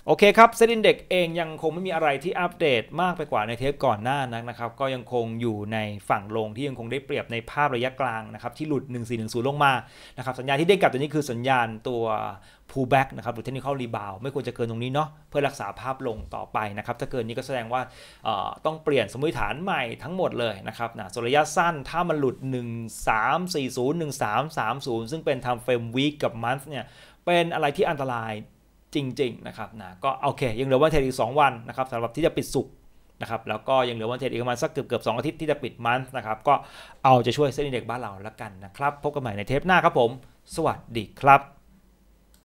โอเคครับเซตอินเด็กเองยังคงไม่มีอะไรที่อัปเดตมากไปกว่าในเทปก่อนหน้านักนะครับ ก็ยังคงอยู่ในฝั่งลงที่ยังคงได้เปรียบในภาพระยะกลางนะครับ ที่หลุด 1410 ลงมานะครับ สัญญาณที่ได้กลับตัวนี้คือสัญญาณตัว pullback นะครับหรือ technical rebound ไม่ควรจะเกินตรงนี้เนาะเพื่อรักษาภาพลงต่อไปนะครับ ถ้าเกินนี้ก็แสดงว่าต้องเปลี่ยนสมมติฐานใหม่ทั้งหมดเลยนะครับนะส่วนระยะสั้นถ้ามันหลุด 1340 1330 ซึ่งเป็นทำเฟรมวี e week กับ month เนี่ยเป็นอะไรที่อันตรายจริงๆ นะครับนะก็โอเคยังเหลือวันเทรดอีก 2 วันนะครับสำหรับที่จะปิดสุกนะครับแล้วก็ยังเหลือวันเทรดอีกประมาณสักเกือบเกือบสอาทิตย์ที่จะปิดมันนะครับก็เอาจะช่วยเซ็นเด็กบ้านเราละกันนะครับ พบกันใหม่ในเทปหน้าครับผมสวัสดีครับ